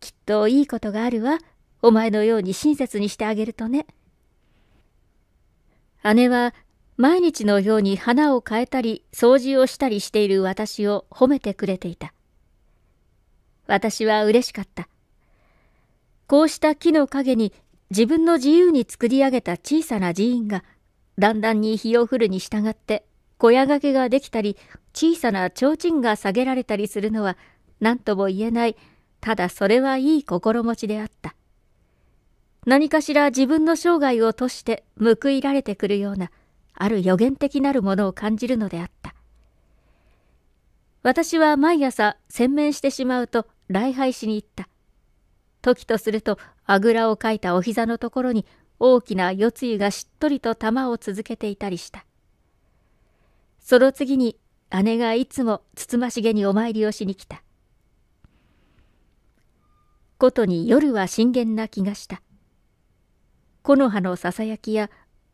きっといいことがあるわ。お前のように親切にしてあげるとね。姉は毎日のように花を変えたり掃除をしたりしている私を褒めてくれていた。私は嬉しかった。こうした木の陰に自分の自由に作り上げた小さな寺院が、だんだんに日を降るに従って小屋掛けができたり小さな提灯が下げられたりするのは何とも言えないただそれはいい心持ちであった何かしら自分の生涯を通して報いられてくるようなある予言的なるものを感じるのであった私は毎朝洗面してしまうと礼拝しに行った時とするとあぐらをかいたお膝のところに大きな夜露がしっとりと玉を続けていたりしたその次に姉がいつもつつましげにお参りをしに来たことに夜は深厳な気がした木の葉のささやきや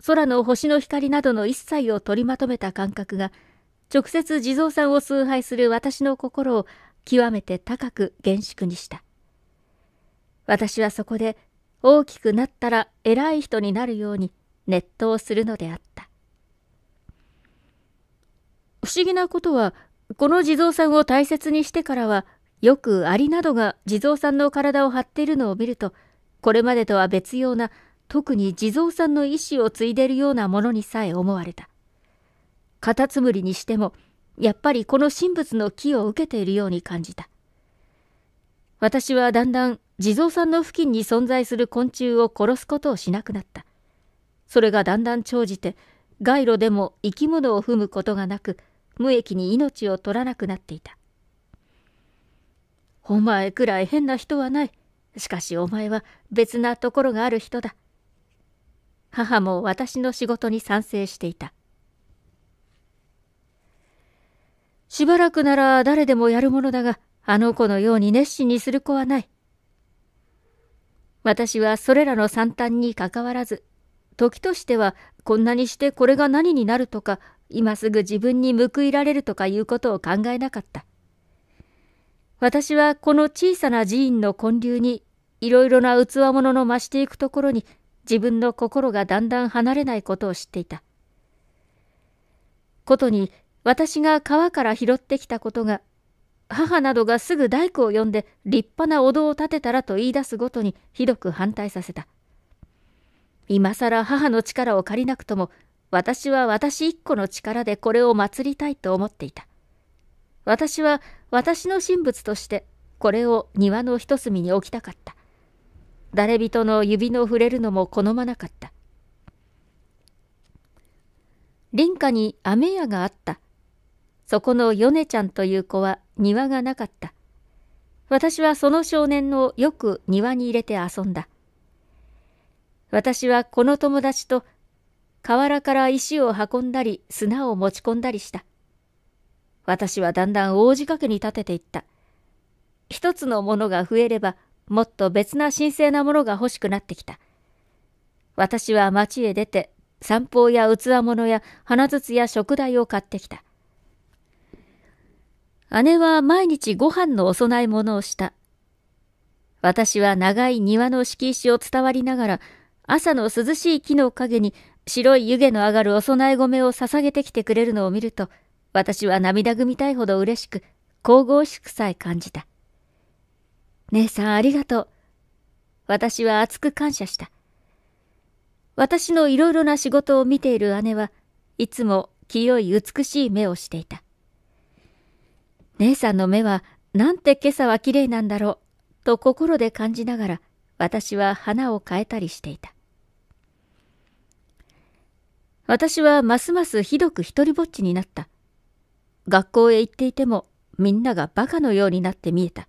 空の星の光などの一切を取りまとめた感覚が直接地蔵さんを崇拝する私の心を極めて高く厳粛にした私はそこで大きくなったら偉い人になるように熱湯をするのであった。不思議なことは、この地蔵さんを大切にしてからは、よくアリなどが地蔵さんの体を張っているのを見ると、これまでとは別ような、特に地蔵さんの意志を継いでるようなものにさえ思われた。カタツムリにしても、やっぱりこの神仏の木を受けているように感じた。私はだんだん地蔵さんの付近に存在する昆虫を殺すことをしなくなった。それがだんだん長じて、街路でも生き物を踏むことがなく、無益に命を取らなくなっていた。お前くらい変な人はない。しかしお前は別なところがある人だ。母も私の仕事に賛成していた。しばらくなら誰でもやるものだが、あの子のように熱心にする子はない。私はそれらの惨憺にかかわらず、時としてはこんなにしてこれが何になるとか、今すぐ自分に報いられるとかいうことを考えなかった。私はこの小さな寺院の建立に、いろいろな器物の増していくところに、自分の心がだんだん離れないことを知っていた。ことに、私が川から拾ってきたことが母などがすぐ大工を呼んで立派なお堂を建てたらと言い出すごとにひどく反対させた。今ら母の力を借りなくとも、私は私一個の力でこれを祭りたいと思っていた。私は私の神仏としてこれを庭の一隅に置きたかった。誰人の指の触れるのも好まなかった。林家に雨屋があった。そこのヨネちゃんという子は庭がなかった。私はその少年のよく庭に入れて遊んだ。私はこの友達と河原から石を運んだり砂を持ち込んだりした。私はだんだん大仕掛けに立てていった。一つのものが増えればもっと別な神聖なものが欲しくなってきた。私は町へ出て散歩や器物や花筒や食材を買ってきた。姉は毎日ご飯のお供え物をした。私は長い庭の敷石を伝わりながら、朝の涼しい木の陰に白い湯気の上がるお供え米を捧げてきてくれるのを見ると、私は涙ぐみたいほど嬉しく、神々しくさえ感じた。姉さんありがとう。私は熱く感謝した。私のいろいろな仕事を見ている姉はいつも清い美しい目をしていた。姉さんの目はなんて今朝は綺麗なんだろうと心で感じながら私は花を変えたりしていた。私はますますひどく一りぼっちになった。学校へ行っていてもみんながバカのようになって見えた。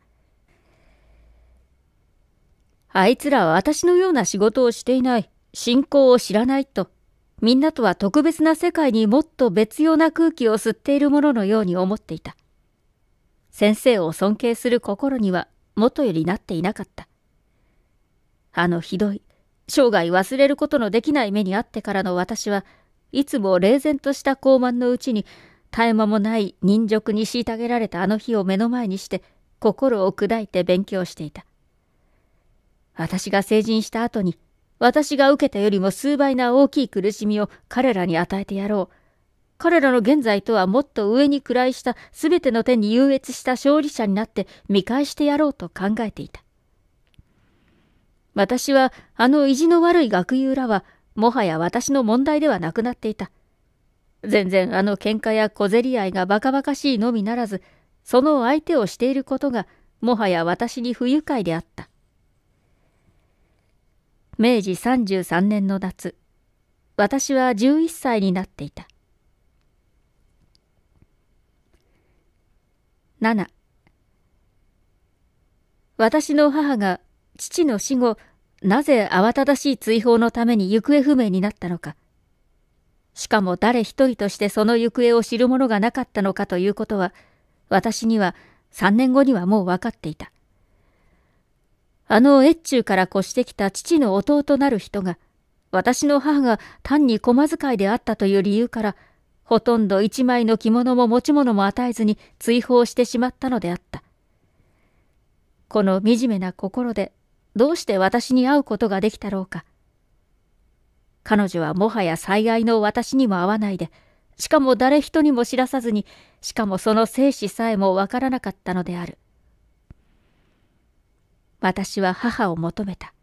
あいつらは私のような仕事をしていない、信仰を知らないと、みんなとは特別な世界にもっと別うな空気を吸っているもののように思っていた。先生を尊敬する心には元よりなっていなかった。あのひどい、生涯忘れることのできない目にあってからの私はいつも冷然とした傲慢のうちに絶え間もない忍辱に虐げられたあの日を目の前にして心を砕いて勉強していた。私が成人した後に私が受けたよりも数倍な大きい苦しみを彼らに与えてやろう。彼らの現在とはもっと上に位した全ての手に優越した勝利者になって見返してやろうと考えていた。私はあの意地の悪い学友らはもはや私の問題ではなくなっていた。全然あの喧嘩や小競り合いがバカバカしいのみならず、その相手をしていることがもはや私に不愉快であった。明治33年の夏、私は11歳になっていた。7私の母が父の死後、なぜ慌ただしい追放のために行方不明になったのか。しかも誰一人としてその行方を知る者がなかったのかということは、私には3年後にはもう分かっていた。あの越中から越してきた父の弟なる人が、私の母が単に駒遣いであったという理由から、ほとんど一枚の着物も持ち物も与えずに追放してしまったのであった。この惨めな心でどうして私に会うことができたろうか。彼女はもはや最愛の私にも会わないで、しかも誰人にも知らさずに、しかもその生死さえもわからなかったのである。私は母を求めた。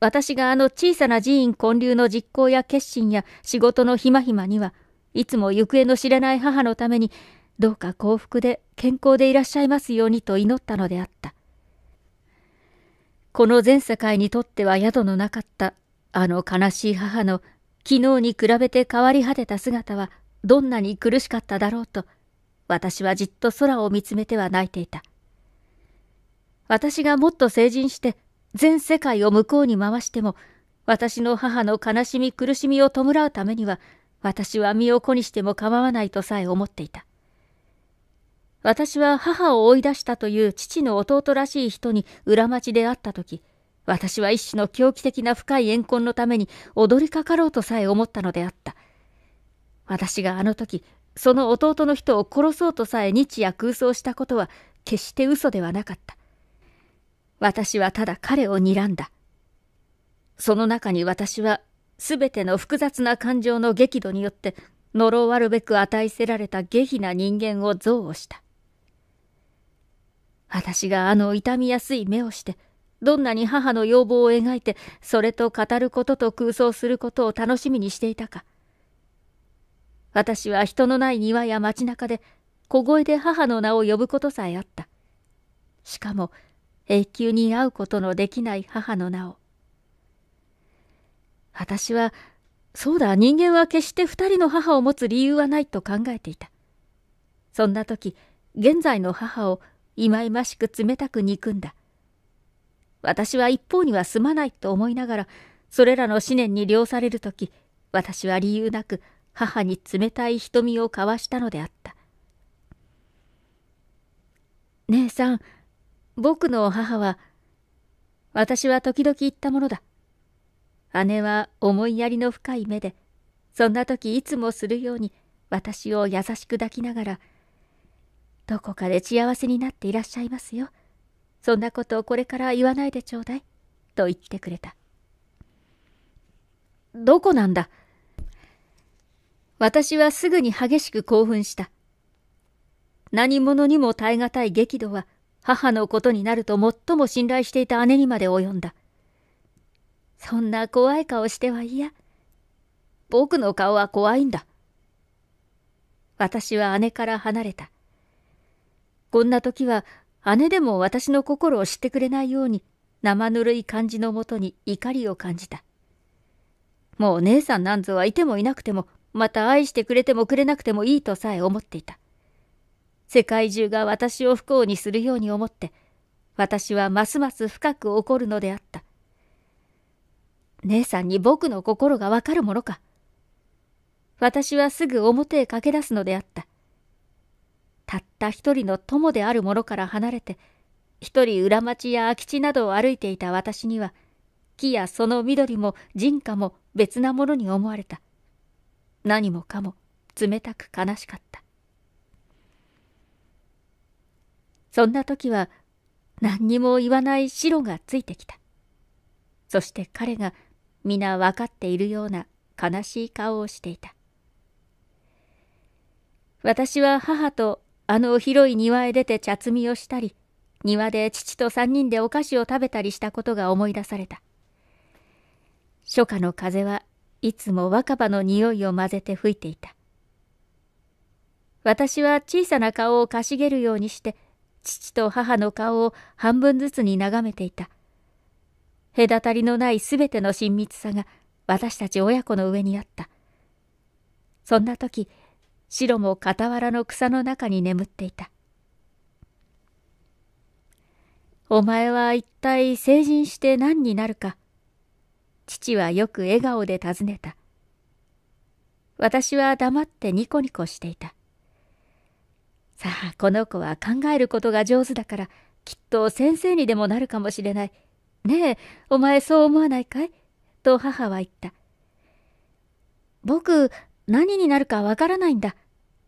私があの小さな寺院建立の実行や決心や仕事のひまひまには、いつも行方の知れない母のために、どうか幸福で健康でいらっしゃいますようにと祈ったのであった。この全世界にとっては宿のなかったあの悲しい母の昨日に比べて変わり果てた姿はどんなに苦しかっただろうと私はじっと空を見つめては泣いていた。私がもっと成人して全世界を向こうに回しても私の母の悲しみ苦しみを弔うためには私は身を粉にしても構わないとさえ思っていた。私は母を追い出したという父の弟らしい人に裏町で会った時、私は一種の狂気的な深い怨恨のために踊りかかろうとさえ思ったのであった。私があの時、その弟の人を殺そうとさえ日夜空想したことは決して嘘ではなかった。私はただ彼を睨んだ。その中に私はすべての複雑な感情の激怒によって呪わるべく与えせられた下品な人間を憎悪した。私があの痛みやすい目をして、どんなに母の要望を描いて、それと語ることと空想することを楽しみにしていたか。私は人のない庭や街中で、小声で母の名を呼ぶことさえあった。しかも、永久に会うことのできない母の名を。私は、そうだ、人間は決して二人の母を持つ理由はないと考えていた。そんな時、現在の母を忌々しく冷たく憎んだ。私は一方にはすまないと思いながら、それらの思念に凌される時、私は理由なく母に冷たい瞳を交わしたのであった。姉さん、僕の母は、私は時々言ったものだ。姉は思いやりの深い目で、そんな時いつもするように私を優しく抱きながら、どこかで幸せになっていらっしゃいますよ。そんなことをこれから言わないでちょうだい。と言ってくれた。どこなんだ私はすぐに激しく興奮した。何者にも耐え難い激怒は母のことになると最も信頼していた姉にまで及んだ。そんな怖い顔しては嫌。僕の顔は怖いんだ。私は姉から離れた。こんな時は姉でも私の心を知ってくれないように生ぬるい感じのもとに怒りを感じた。もう姉さんなんぞはいてもいなくても、また愛してくれてもくれなくてもいいとさえ思っていた。世界中が私を不幸にするように思って、私はますます深く怒るのであった。姉さんに僕の心がわかるものか。私はすぐ表へ駆け出すのであった。たった一人の友である者から離れて、一人裏町や空き地などを歩いていた私には、木やその緑も人家も別なものに思われた。何もかも冷たく悲しかった。そんな時は何にも言わない白がついてきた。そして彼が皆分かっているような悲しい顔をしていた。私は母とあの広い庭へ出て茶摘みをしたり、庭で父と三人でお菓子を食べたりしたことが思い出された。初夏の風はいつも若葉の匂いを混ぜて吹いていた。私は小さな顔をかしげるようにして、父と母の顔を半分ずつに眺めていた。隔たりのない全ての親密さが私たち親子の上にあった。そんな時、白も傍らの草の中に眠っていた。お前は一体成人して何になるか。父はよく笑顔で尋ねた。私は黙ってニコニコしていた。さあ、この子は考えることが上手だから、きっと先生にでもなるかもしれない。ねえ、お前そう思わないかいと母は言った。僕、何になるかわからないんだ。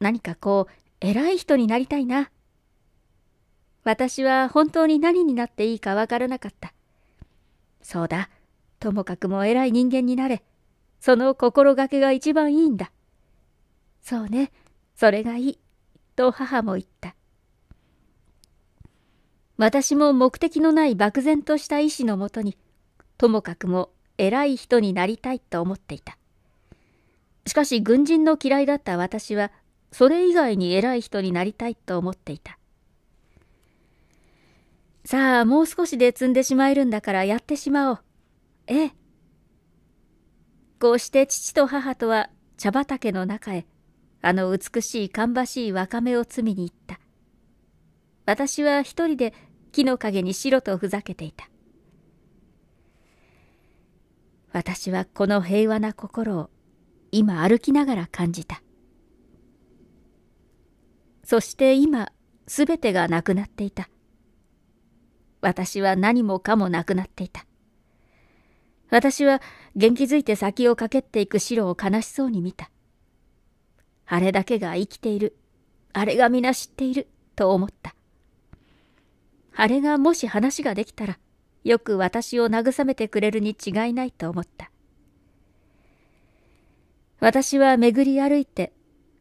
何かこう、偉い人になりたいな。私は本当に何になっていいかわからなかった。そうだ。ともかくも偉い人間になれ。その心がけが一番いいんだ。そうね。それがいい。と母も言った。私も目的のない漠然とした意志のもとに、ともかくも偉い人になりたいと思っていた。しかし軍人の嫌いだった私は、それ以外に偉い人になりたいと思っていた。さあ、もう少しで積んでしまえるんだからやってしまおう。ええ。こうして父と母とは茶畑の中へ、あの美しい芳しいわかめを摘みに行った。私は一人で木の陰に白とふざけていた。私はこの平和な心を今歩きながら感じた。そして今すべてがなくなっていた。私は何もかもなくなっていた。私は元気づいて先を駆けっていく白を悲しそうに見た。あれだけが生きている。あれが皆知っている。と思った。あれがもし話ができたら、よく私を慰めてくれるに違いないと思った。私は巡り歩いて、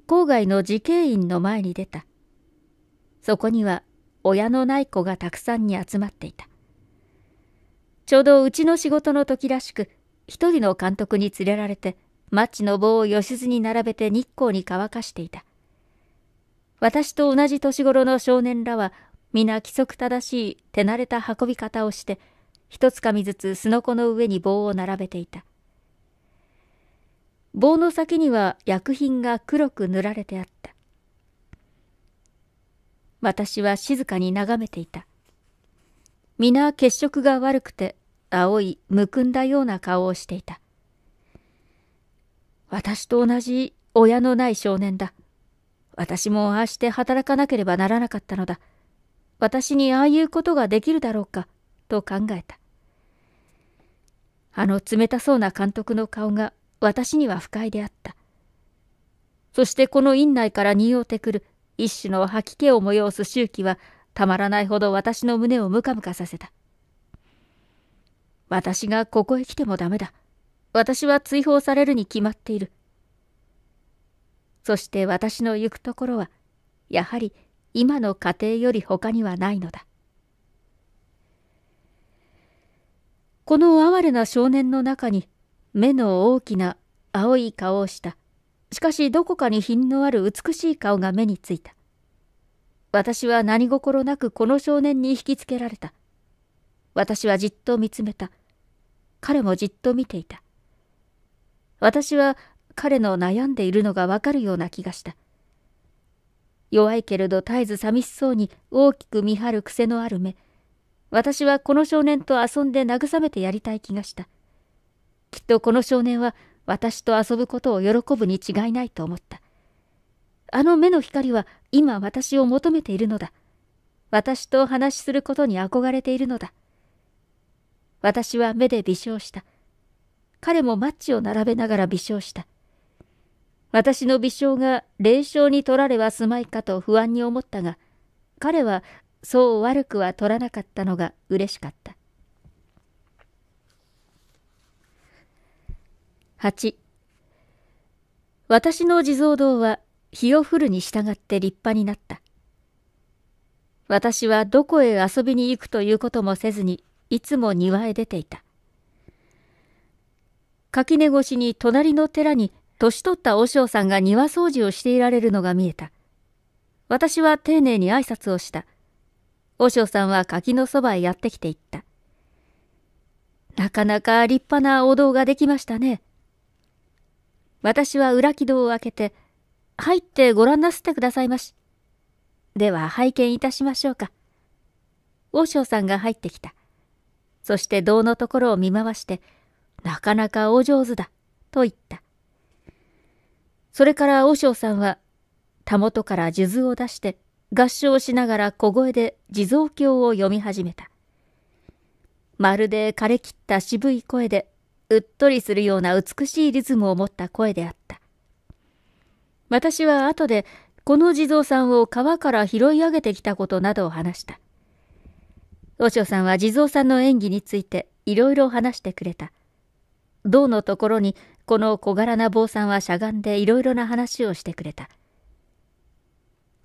郊外の慈恵院の前に出た。そこには親のない子がたくさんに集まっていた。ちょうどうちの仕事の時らしく、一人の監督に連れられて、マッチの棒を吉津に並べて日光に乾かしていた。私と同じ年頃の少年らは皆規則正しい手慣れた運び方をして、一つかみずつすのこの上に棒を並べていた。棒の先には薬品が黒く塗られてあった。私は静かに眺めていた。皆血色が悪くて、青いむくんだような顔をしていた。私と同じ親のない少年だ。私もああして働かなければならなかったのだ。私にああいうことができるだろうか、と考えた。あの冷たそうな監督の顔が私には不快であった。そしてこの院内から匂うてくる一種の吐き気を催す周期はたまらないほど私の胸をムカムカさせた。私がここへ来てもダメだ。私は追放されるに決まっている。そして私の行くところは、やはり今の家庭より他にはないのだ。この哀れな少年の中に目の大きな青い顔をした。しかしどこかに品のある美しい顔が目についた。私は何心なくこの少年に引きつけられた。私はじっと見つめた。彼もじっと見ていた。私は彼の悩んでいるのがわかるような気がした。弱いけれど絶えず寂しそうに大きく見張る癖のある目。私はこの少年と遊んで慰めてやりたい気がした。きっとこの少年は私と遊ぶことを喜ぶに違いないと思った。あの目の光は今私を求めているのだ。私とお話しすることに憧れているのだ。私は目で微笑した。彼もマッチを並べながら微笑した。私の微笑が霊笑に取られはすまいかと不安に思ったが、彼はそう悪くは取らなかったのが嬉しかった。8私の地蔵堂は日を降るに従って立派になった。私はどこへ遊びに行くということもせずに、いつも庭へ出ていた。垣根越しに隣の寺に年取った和尚さんが庭掃除をしていられるのが見えた。私は丁寧に挨拶をした。和尚さんは柿のそばへやってきていった。なかなか立派なお堂ができましたね。私は裏木戸を開けて、入ってご覧なすってくださいまし。では拝見いたしましょうか。和尚さんが入ってきた。そして堂のところを見回して、なかなかお上手だ、と言った。それから和尚さんは、たもとから数珠を出して、合唱しながら小声で地蔵経を読み始めた。まるで枯れ切った渋い声で、うっとりするような美しいリズムを持った声であった。私は後で、この地蔵さんを川から拾い上げてきたことなどを話した。和尚さんは地蔵さんの演技についていろいろ話してくれた。銅のところにこの小柄な坊さんはしゃがんでいろいろな話をしてくれた。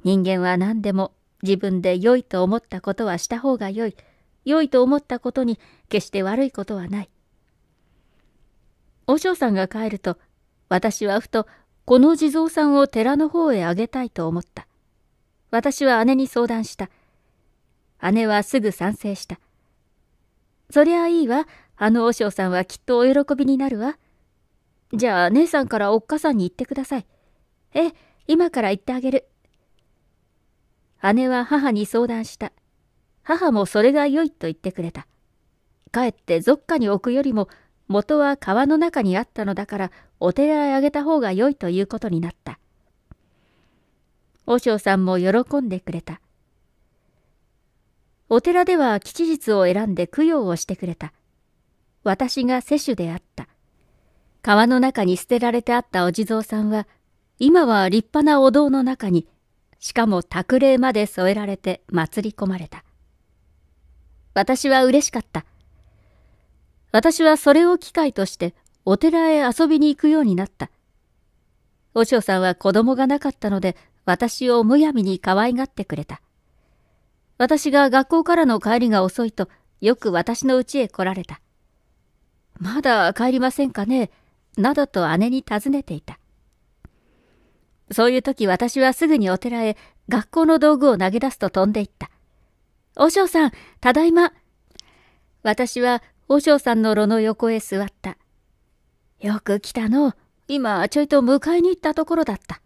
人間は何でも自分で良いと思ったことはした方が良い。良いと思ったことに決して悪いことはない。和尚さんが帰ると、私はふとこの地蔵さんを寺の方へあげたいと思った。私は姉に相談した。姉はすぐ賛成した。そりゃあいいわ。あの和尚さんはきっとお喜びになるわ。じゃあ姉さんからおっかさんに言ってください。ええ、今から言ってあげる。姉は母に相談した。母もそれが良いと言ってくれた。帰ってぞっかに置くよりも元は川の中にあったのだからお寺へあげた方が良いということになった。和尚さんも喜んでくれた。お寺では吉日を選んで供養をしてくれた。私が世主であった。川の中に捨てられてあったお地蔵さんは、今は立派なお堂の中に、しかも卓霊まで添えられて祭り込まれた。私は嬉しかった。私はそれを機会としてお寺へ遊びに行くようになった。和尚さんは子供がなかったので私をむやみに可愛がってくれた。私が学校からの帰りが遅いとよく私の家へ来られた。まだ帰りませんかねなどと姉に尋ねていた。そういう時私はすぐにお寺へ学校の道具を投げ出すと飛んでいった。和尚さん、ただいま。私は和尚さんの炉の横へ座った。よく来たの。今、ちょいと迎えに行ったところだった。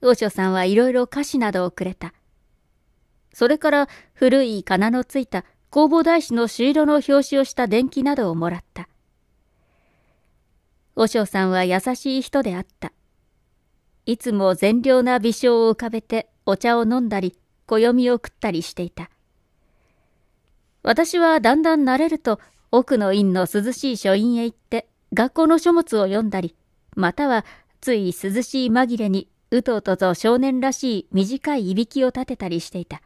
和尚さんはいろいろ菓子などをくれた。それから古い金のついた弘法大師の朱色の表紙をした電気などをもらった。和尚さんは優しい人であった。いつも善良な微笑を浮かべてお茶を飲んだり、暦を食ったりしていた。私はだんだん慣れると、奥の院の涼しい書院へ行って、学校の書物を読んだり、または、つい涼しい紛れに、うとうとと少年らしい短いいびきを立てたりしていた。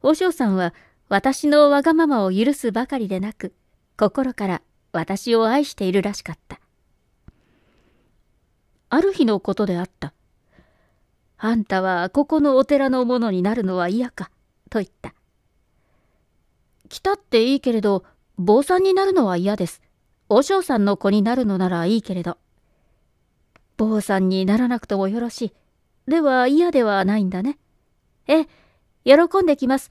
和尚さんは、私のわがままを許すばかりでなく、心から私を愛しているらしかった。ある日のことであった。あんたはここのお寺のものになるのは嫌か、と言った。来たっていいけれど、坊さんになるのは嫌です。和尚さんの子になるのならいいけれど。坊さんにならなくともよろしい。では嫌ではないんだね。ええ、喜んできます。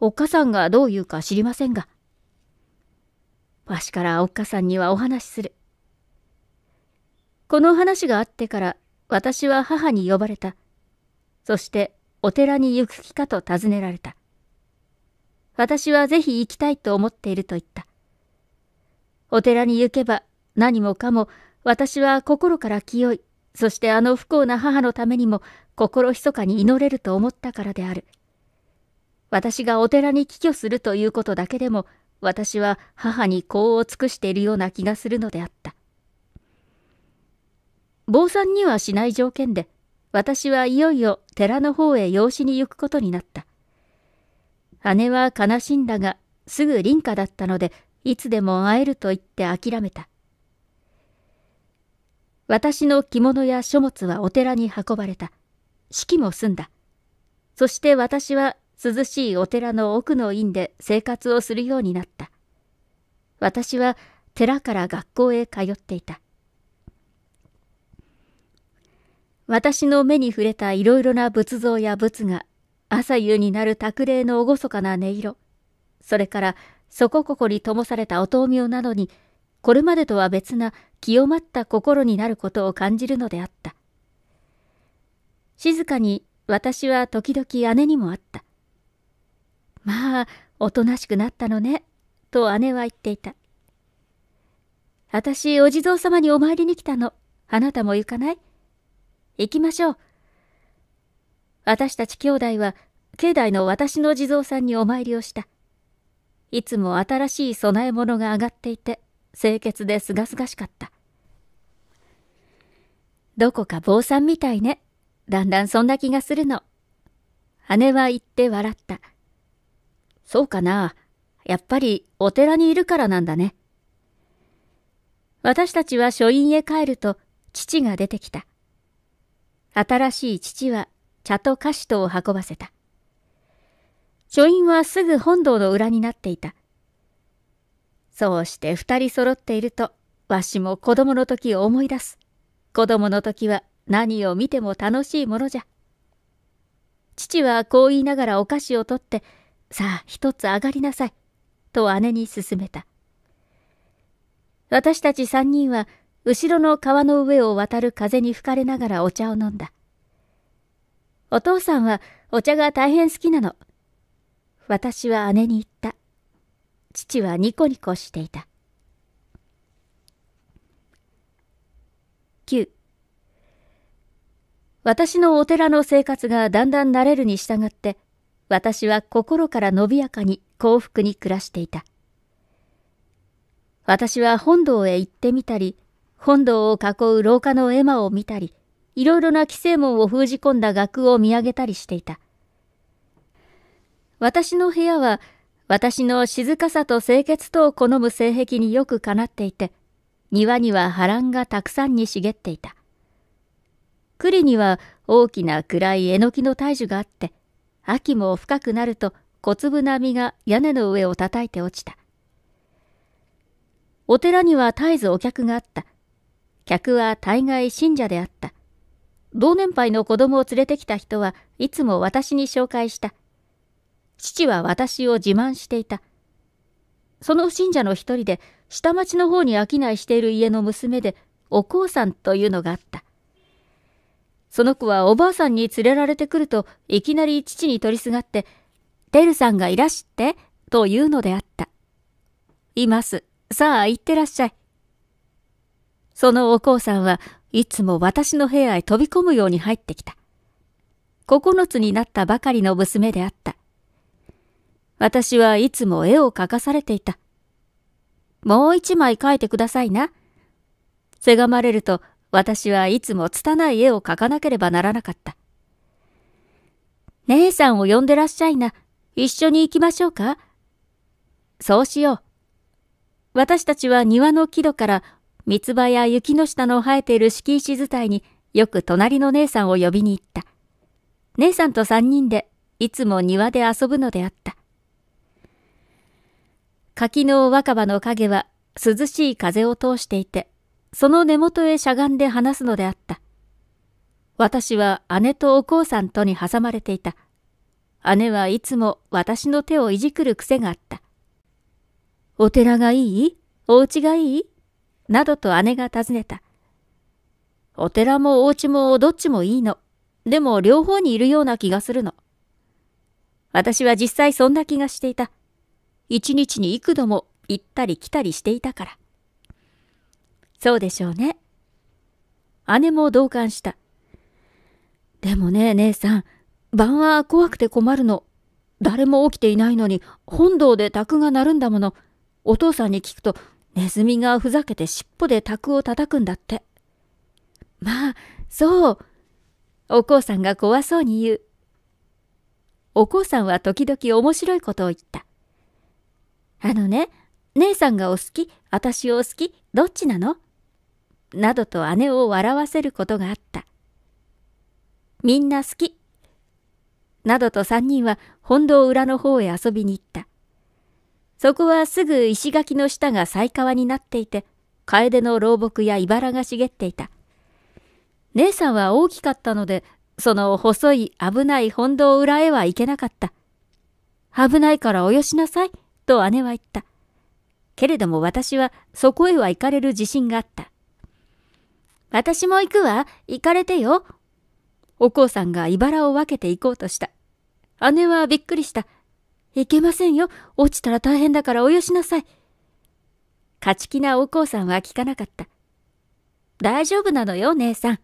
おっかさんがどう言うか知りませんが。わしからおっかさんにはお話しする。この話があってから私は母に呼ばれた。そしてお寺に行く気かと尋ねられた。私はぜひ行きたいと思っていると言った。お寺に行けば何もかも私は心から清い、そしてあの不幸な母のためにも心密かに祈れると思ったからである。私がお寺に寄居するということだけでも私は母に功を尽くしているような気がするのであった。坊さんにはしない条件で、私はいよいよ寺の方へ養子に行くことになった。姉は悲しんだが、すぐ林家だったので、いつでも会えると言って諦めた。私の着物や書物はお寺に運ばれた。式も済んだ。そして私は涼しいお寺の奥の院で生活をするようになった。私は寺から学校へ通っていた。私の目に触れたいろいろな仏像や仏が、朝夕になる卓霊の厳かな音色、それからそこここに灯されたお灯明などに、これまでとは別な清まった心になることを感じるのであった。静かに私は時々姉にも会った。まあ、おとなしくなったのね、と姉は言っていた。私、お地蔵様にお参りに来たの。あなたも行かない行きましょう。私たち兄弟は、境内の私の地蔵さんにお参りをした。いつも新しい供え物が上がっていて、清潔ですがすがしかった。どこか坊さんみたいね。だんだんそんな気がするの。姉は言って笑った。そうかな。やっぱりお寺にいるからなんだね。私たちは書院へ帰ると父が出てきた。新しい父は茶と菓子とを運ばせた。書院はすぐ本堂の裏になっていた。そうして二人揃っていると、わしも子供の時を思い出す。子供の時は何を見ても楽しいものじゃ。父はこう言いながらお菓子を取って、さあ、一つ上がりなさい。と姉に勧めた。私たち三人は、後ろの川の上を渡る風に吹かれながらお茶を飲んだ。お父さんはお茶が大変好きなの。私は姉に言った。父はニコニコしていた。9私のお寺の生活がだんだん慣れるに従って私は心から伸びやかに幸福に暮らしていた。私は本堂へ行ってみたり、本堂を囲う廊下の絵馬を見たり、いろいろな規制門を封じ込んだ額を見上げたりしていた。私の部屋は、私の静かさと清潔とを好む性癖によくかなっていて、庭には波乱がたくさんに茂っていた。栗には大きな暗いえのきの大樹があって、秋も深くなると小粒並みが屋根の上を叩いて落ちた。お寺には絶えずお客があった。客は大概信者であった。同年配の子供を連れてきた人はいつも私に紹介した。父は私を自慢していた。その信者の一人で、下町の方に商いしている家の娘で、おこさんというのがあった。その子はおばあさんに連れられてくると、いきなり父に取りすがって、テルさんがいらして、と言うのであった。います。さあ、行ってらっしゃい。そのお父さんはいつも私の部屋へ飛び込むように入ってきた。9つになったばかりの娘であった。私はいつも絵を描かされていた。もう一枚描いてくださいな。せがまれると私はいつも拙い絵を描かなければならなかった。姉さんを呼んでらっしゃいな。一緒に行きましょうかそうしよう。私たちは庭の木戸から三つ葉や雪の下の生えている敷石伝いによく隣の姉さんを呼びに行った。姉さんと三人でいつも庭で遊ぶのであった。柿の若葉の影は涼しい風を通していてその根元へしゃがんで話すのであった。私は姉とお父さんとに挟まれていた。姉はいつも私の手をいじくる癖があった。お寺がいいお家がいいなどと姉が尋ねた。お寺もお家もどっちもいいの。でも両方にいるような気がするの。私は実際そんな気がしていた。一日に幾度も行ったり来たりしていたから。そうでしょうね。姉も同感した。でもね、姉さん、晩は怖くて困るの。誰も起きていないのに、本堂で卓が鳴るんだもの。お父さんに聞くと、ネズミがふざけて尻尾で卓を叩くんだって。まあ、そう。お父さんが怖そうに言う。お父さんは時々面白いことを言った。あのね、姉さんがお好き、私を好き、どっちなのなどと姉を笑わせることがあった。みんな好き。などと三人は本堂裏の方へ遊びに行った。そこはすぐ石垣の下が西川になっていて、楓の老木や茨が茂っていた。姉さんは大きかったので、その細い危ない本堂裏へは行けなかった。危ないからおよしなさい、と姉は言った。けれども私はそこへは行かれる自信があった。私も行くわ。行かれてよ。お父さんが茨を分けて行こうとした。姉はびっくりした。行けませんよ。落ちたら大変だからおよしなさい。勝ち気なお母さんは聞かなかった。大丈夫なのよ、姉さん。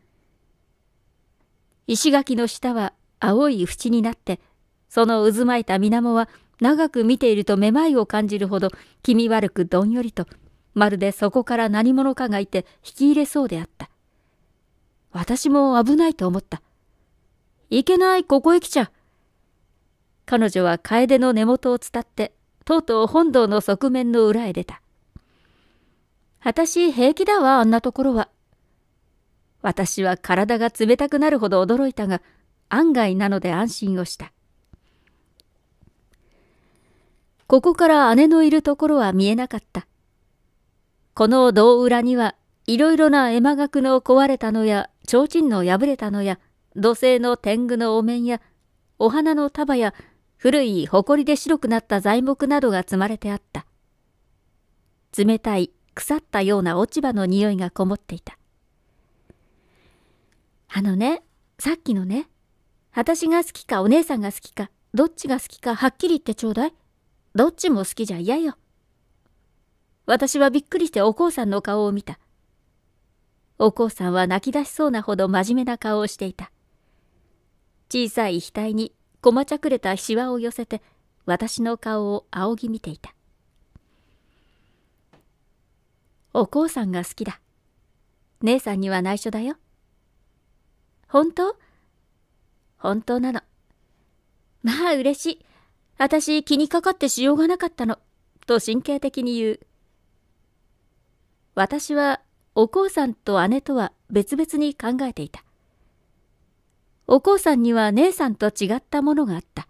石垣の下は青い縁になって、その渦巻いた水面は長く見ているとめまいを感じるほど気味悪くどんよりと、まるでそこから何者かがいて引き入れそうであった。私も危ないと思った。いけない、ここへ来ちゃ。彼女は楓の根元を伝って、とうとう本堂の側面の裏へ出た。私平気だわ、あんなところは。私は体が冷たくなるほど驚いたが、案外なので安心をした。ここから姉のいるところは見えなかった。この胴裏には、いろいろな絵馬額の壊れたのや提灯の破れたのや、土星の天狗のお面や、お花の束や、古い埃で白くなった材木などが積まれてあった。冷たい、腐ったような落ち葉の匂いがこもっていた。あのね、さっきのね、私が好きかお姉さんが好きか、どっちが好きかはっきり言ってちょうだい。どっちも好きじゃ嫌よ。私はびっくりしてお父さんの顔を見た。お父さんは泣き出しそうなほど真面目な顔をしていた。小さい額に細ちゃくれたしわを寄せて、私の顔を仰ぎ見ていた。お父さんが好きだ。姉さんには内緒だよ。本当本当なの。まあ嬉しい。私気にかかってしようがなかったの。と神経的に言う。私はお父さんと姉とは別々に考えていた。お父さんには姉さんと違ったものがあった。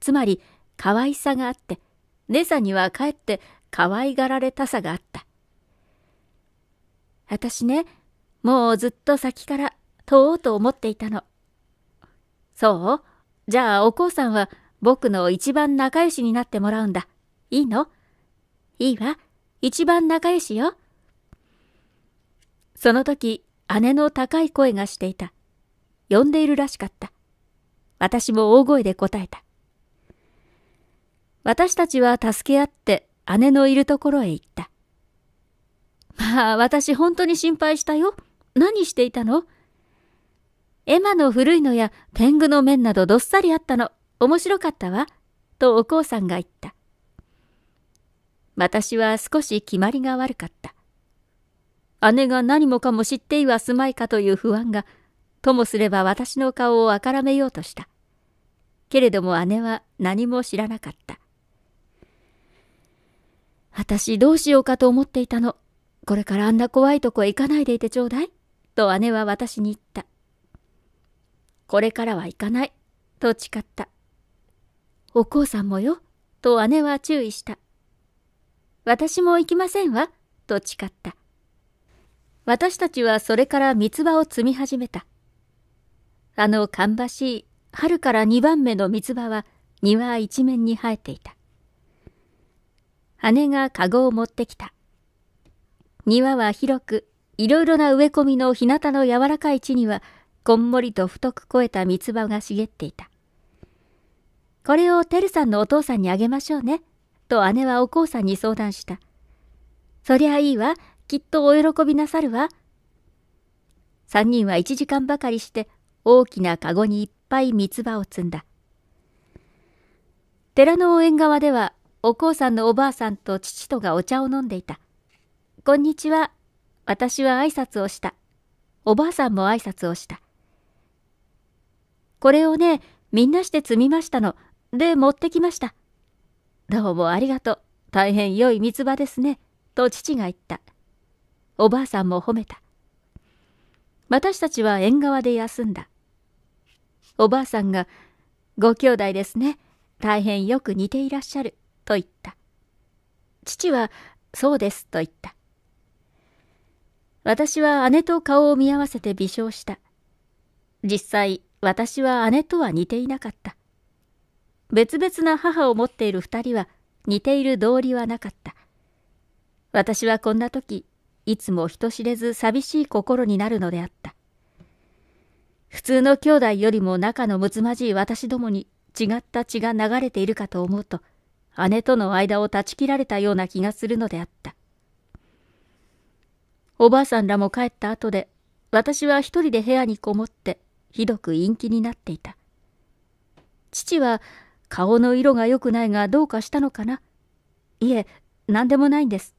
つまり、可愛さがあって、姉さんにはかえって可愛がられたさがあった。私ね、もうずっと先から問おうと思っていたの。そうじゃあお母さんは僕の一番仲良しになってもらうんだ。いいのいいわ。一番仲良しよ。その時、姉の高い声がしていた。呼んでいるらしかった。私も大声で答えた。私たちは助け合って姉のいるところへ行った。まあ、私本当に心配したよ。何していたのエマの古いのや天狗の面などどっさりあったの。面白かったわ。とお父さんが言った。私は少し決まりが悪かった。姉が何もかも知っていはすまいかという不安が、ともすれば私の顔をあからめようとした。けれども姉は何も知らなかった。私どうしようかと思っていたの。これからあんな怖いとこへ行かないでいてちょうだい。と姉は私に言った。これからは行かない。と誓った。お父さんもよ。と姉は注意した。私も行きませんわ。と誓った。私たちはそれから三つ葉を摘み始めた。あの芳しい春から二番目の三つ葉は庭一面に生えていた。姉が籠を持ってきた。庭は広く、いろいろな植え込みの日向の柔らかい地には、こんもりと太く肥えた三つ葉が茂っていた。これをてるさんのお父さんにあげましょうね、と姉はお父さんに相談した。そりゃいいわ、きっとお喜びなさるわ。三人は1時間ばかりして大きなかごにいっぱい三つ葉を積んだ。寺の応援側ではお父さんのおばあさんと父とがお茶を飲んでいた。こんにちは。私は挨拶をした。おばあさんも挨拶をした。これをね、みんなして積みましたの。で、持ってきました。どうもありがとう。大変良い三つ葉ですね。と父が言った。おばあさんも褒めた。私たちは縁側で休んだ。おばあさんが、ご兄弟ですね。大変よく似ていらっしゃる。と言った。父は、そうです。と言った。私は姉と顔を見合わせて微笑した。実際、私は姉とは似ていなかった。別々な母を持っている二人は似ている道理はなかった。私はこんな時、いつも人知れず寂しい心になるのであった。普通の兄弟よりも仲の睦まじい私どもに違った血が流れているかと思うと、姉との間を断ち切られたような気がするのであった。おばあさんらも帰った後で、私は一人で部屋にこもって、ひどく陰気になっていた。父は、顔の色が良くないがどうかしたのかないえ、何でもないんです。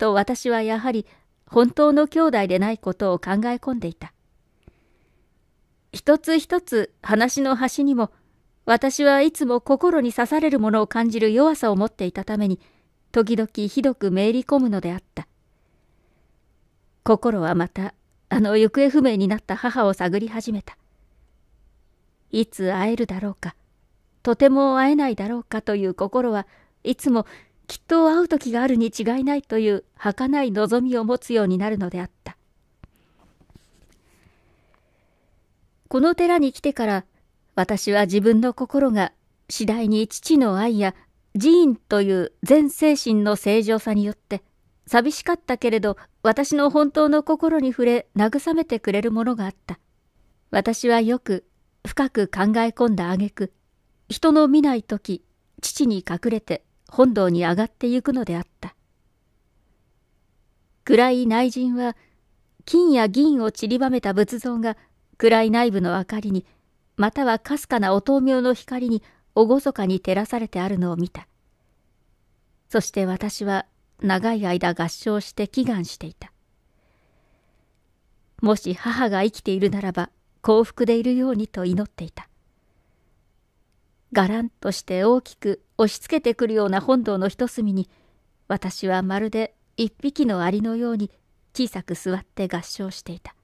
と私はやはり本当の兄弟でないことを考え込んでいた。一つ一つ話の端にも、私はいつも心に刺されるものを感じる弱さを持っていたために、時々ひどくめいり込むのであった。心はまた、あの行方不明になった母を探り始めた。いつ会えるだろうか、とても会えないだろうかという心はいつもきっと会う時があるに違いないという儚い望みを持つようになるのであった。この寺に来てから私は自分の心が次第に父の愛や寺院という全精神の正常さによって寂しかったけれど私の本当の心に触れ慰めてくれるものがあった。私はよく深く考え込んだ挙句人の見ない時父に隠れて本堂に上がってゆくのであった。暗い内陣は金や銀を散りばめた仏像が暗い内部の明かりにまたはかすかなお灯明の光に厳かに照らされてあるのを見た。そして私は長い間合唱して祈願していた。もし母が生きているならば幸福でいるようにと祈っていた。がらんとして大きく押し付けてくるような本堂の一隅に私はまるで一匹のアリのように小さく座って合唱していた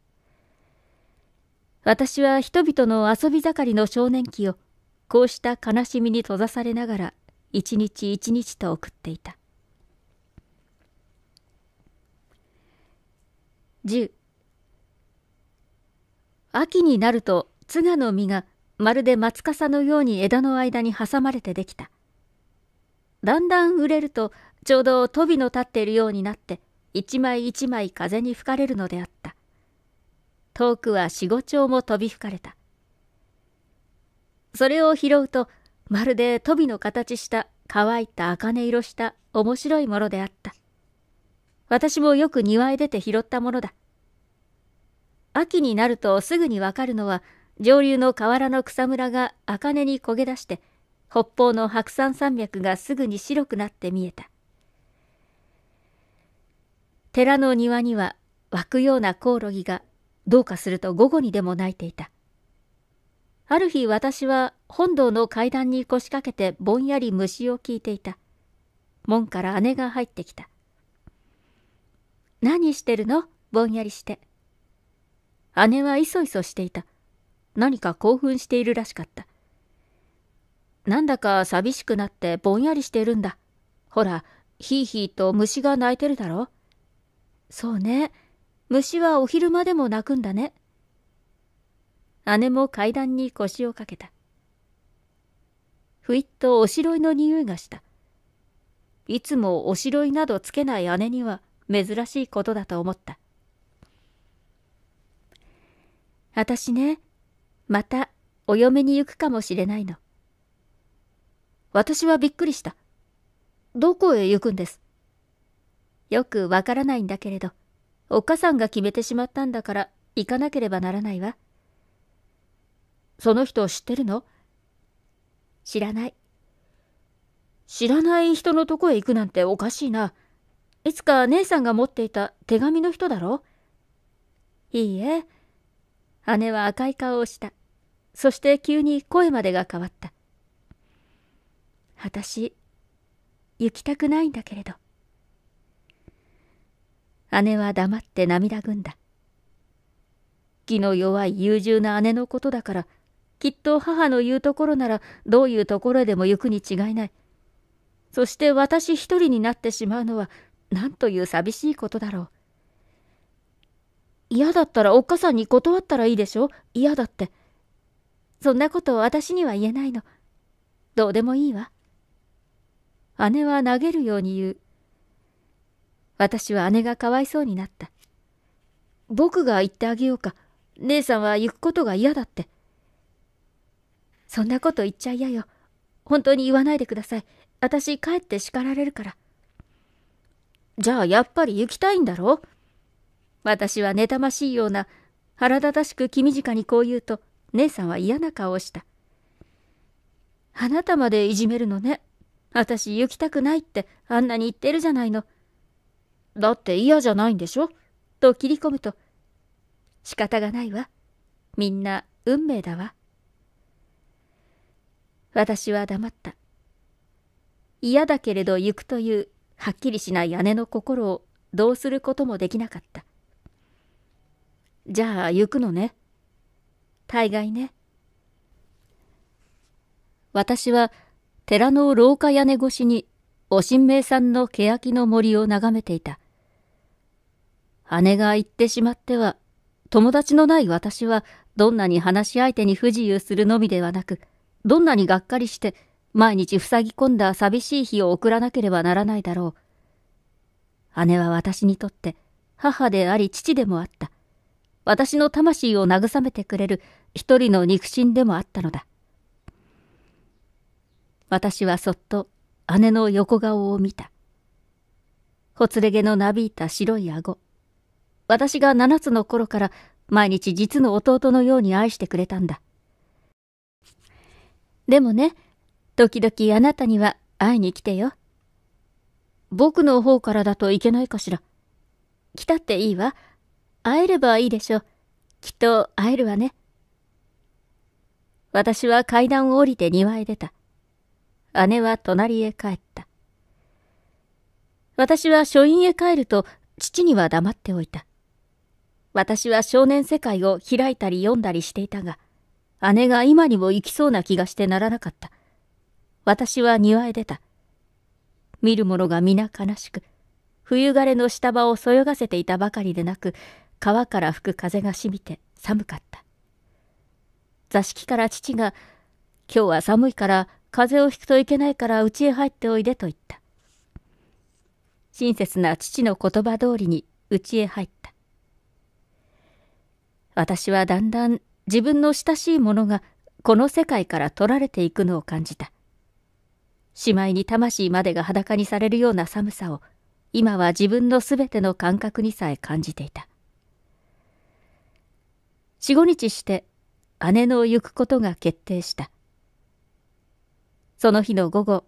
私は人々の遊び盛りの少年期をこうした悲しみに閉ざされながら一日一日と送っていた10秋になるとツガの実がまるで松笠のように枝の間に挟まれてできただんだん売れるとちょうど飛びの立っているようになって一枚一枚風に吹かれるのであった遠くは四五丁も飛び吹かれたそれを拾うとまるで飛びの形した乾いた茜色した面白いものであった私もよく庭へ出て拾ったものだ秋になるとすぐにわかるのは上流の河原の草むらが茜に焦げ出して北方の白山山脈がすぐに白くなって見えた寺の庭には湧くようなコオロギがどうかすると午後にでも鳴いていたある日私は本堂の階段に腰掛けてぼんやり虫を聞いていた門から姉が入ってきた「何してるのぼんやりして」姉はいそいそしていた何か興奮しているらしかったなんだか寂しくなってぼんやりしているんだ。ほら、ひーひーと虫が鳴いてるだろ。そうね。虫はお昼間でも鳴くんだね。姉も階段に腰をかけた。ふいっとおしろいの匂いがした。いつもおしろいなどつけない姉には珍しいことだと思った。あたしね、またお嫁に行くかもしれないの。私はびっくりした。どこへ行くんですよくわからないんだけれど、おっかさんが決めてしまったんだから行かなければならないわ。その人知ってるの知らない。知らない人のとこへ行くなんておかしいな。いつか姉さんが持っていた手紙の人だろいいえ。姉は赤い顔をした。そして急に声までが変わった。私、行きたくないんだけれど。姉は黙って涙ぐんだ。気の弱い優柔な姉のことだから、きっと母の言うところならどういうところでも行くに違いない。そして私一人になってしまうのは何という寂しいことだろう。嫌だったらおっかさんに断ったらいいでしょ嫌だって。そんなことを私には言えないの。どうでもいいわ。姉は投げるように言う。私は姉がかわいそうになった。僕が言ってあげようか。姉さんは行くことが嫌だって。そんなこと言っちゃ嫌よ。本当に言わないでください。私帰って叱られるから。じゃあやっぱり行きたいんだろ私は妬ましいような腹立たしく君近にこう言うと姉さんは嫌な顔をした。あなたまでいじめるのね。私行きたくないってあんなに言ってるじゃないの。だって嫌じゃないんでしょと切り込むと、仕方がないわ。みんな運命だわ。私は黙った。嫌だけれど行くというはっきりしない姉の心をどうすることもできなかった。じゃあ行くのね。大概ね。私は寺の廊下屋根越しに、お神明さんの欅の森を眺めていた。姉が行ってしまっては、友達のない私は、どんなに話し相手に不自由するのみではなく、どんなにがっかりして、毎日塞ぎ込んだ寂しい日を送らなければならないだろう。姉は私にとって、母であり父でもあった。私の魂を慰めてくれる一人の肉親でもあったのだ。私はそっと姉の横顔を見た。ほつれ毛のなびいた白い顎。私が七つの頃から毎日実の弟のように愛してくれたんだ。でもね、時々あなたには会いに来てよ。僕の方からだといけないかしら。来たっていいわ。会えればいいでしょう。きっと会えるわね。私は階段を降りて庭へ出た。姉は隣へ帰った。私は書院へ帰ると父には黙っておいた。私は少年世界を開いたり読んだりしていたが、姉が今にも行きそうな気がしてならなかった。私は庭へ出た。見る者が皆悲しく、冬枯れの下場をそよがせていたばかりでなく、川から吹く風がしみて寒かった。座敷から父が、今日は寒いから風邪をひくといけないから家へ入っておいでと言った。親切な父の言葉通りに家へ入った。私はだんだん自分の親しいものがこの世界から取られていくのを感じた。しまいに魂までが裸にされるような寒さを今は自分のすべての感覚にさえ感じていた。四五日して姉の行くことが決定した。その日の午後、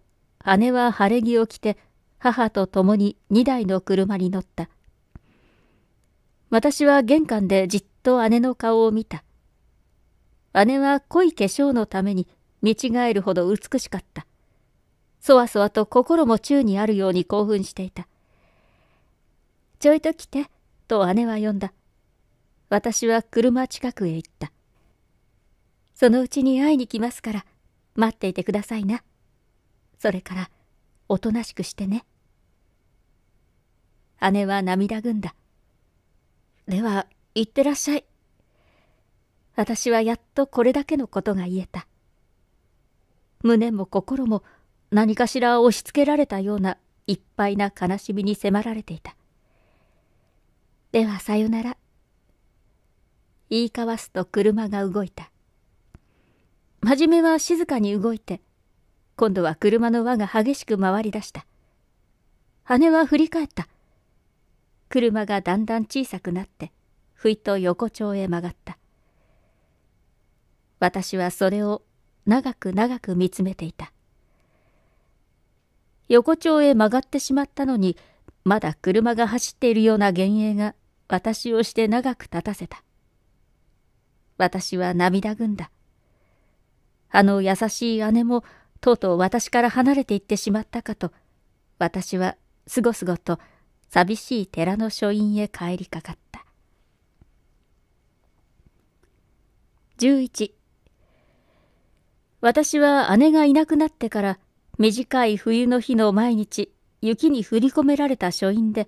姉は晴れ着を着て、母と共に2台の車に乗った。私は玄関でじっと姉の顔を見た。姉は濃い化粧のために見違えるほど美しかった。そわそわと心も宙にあるように興奮していた。ちょいと来て、と姉は呼んだ。私は車近くへ行った。そのうちに会いに来ますから、待っていてくださいな。それから、おとなしくしてね。姉は涙ぐんだ。では、行ってらっしゃい。私はやっとこれだけのことが言えた。胸も心も何かしら押し付けられたようないっぱいな悲しみに迫られていた。ではさよなら。言い交わすと車が動いた。じめは静かに動いて、今度は車の輪が激しく回り出した。羽は振り返った。車がだんだん小さくなって、ふいと横丁へ曲がった。私はそれを長く長く見つめていた。横丁へ曲がってしまったのに、まだ車が走っているような幻影が私をして長く立たせた。私は涙ぐんだ。あの優しい姉もとうとう私から離れていってしまったかと、私はすごすごと寂しい寺の書院へ帰りかかった。十一私は姉がいなくなってから短い冬の日の毎日雪に振り込められた書院で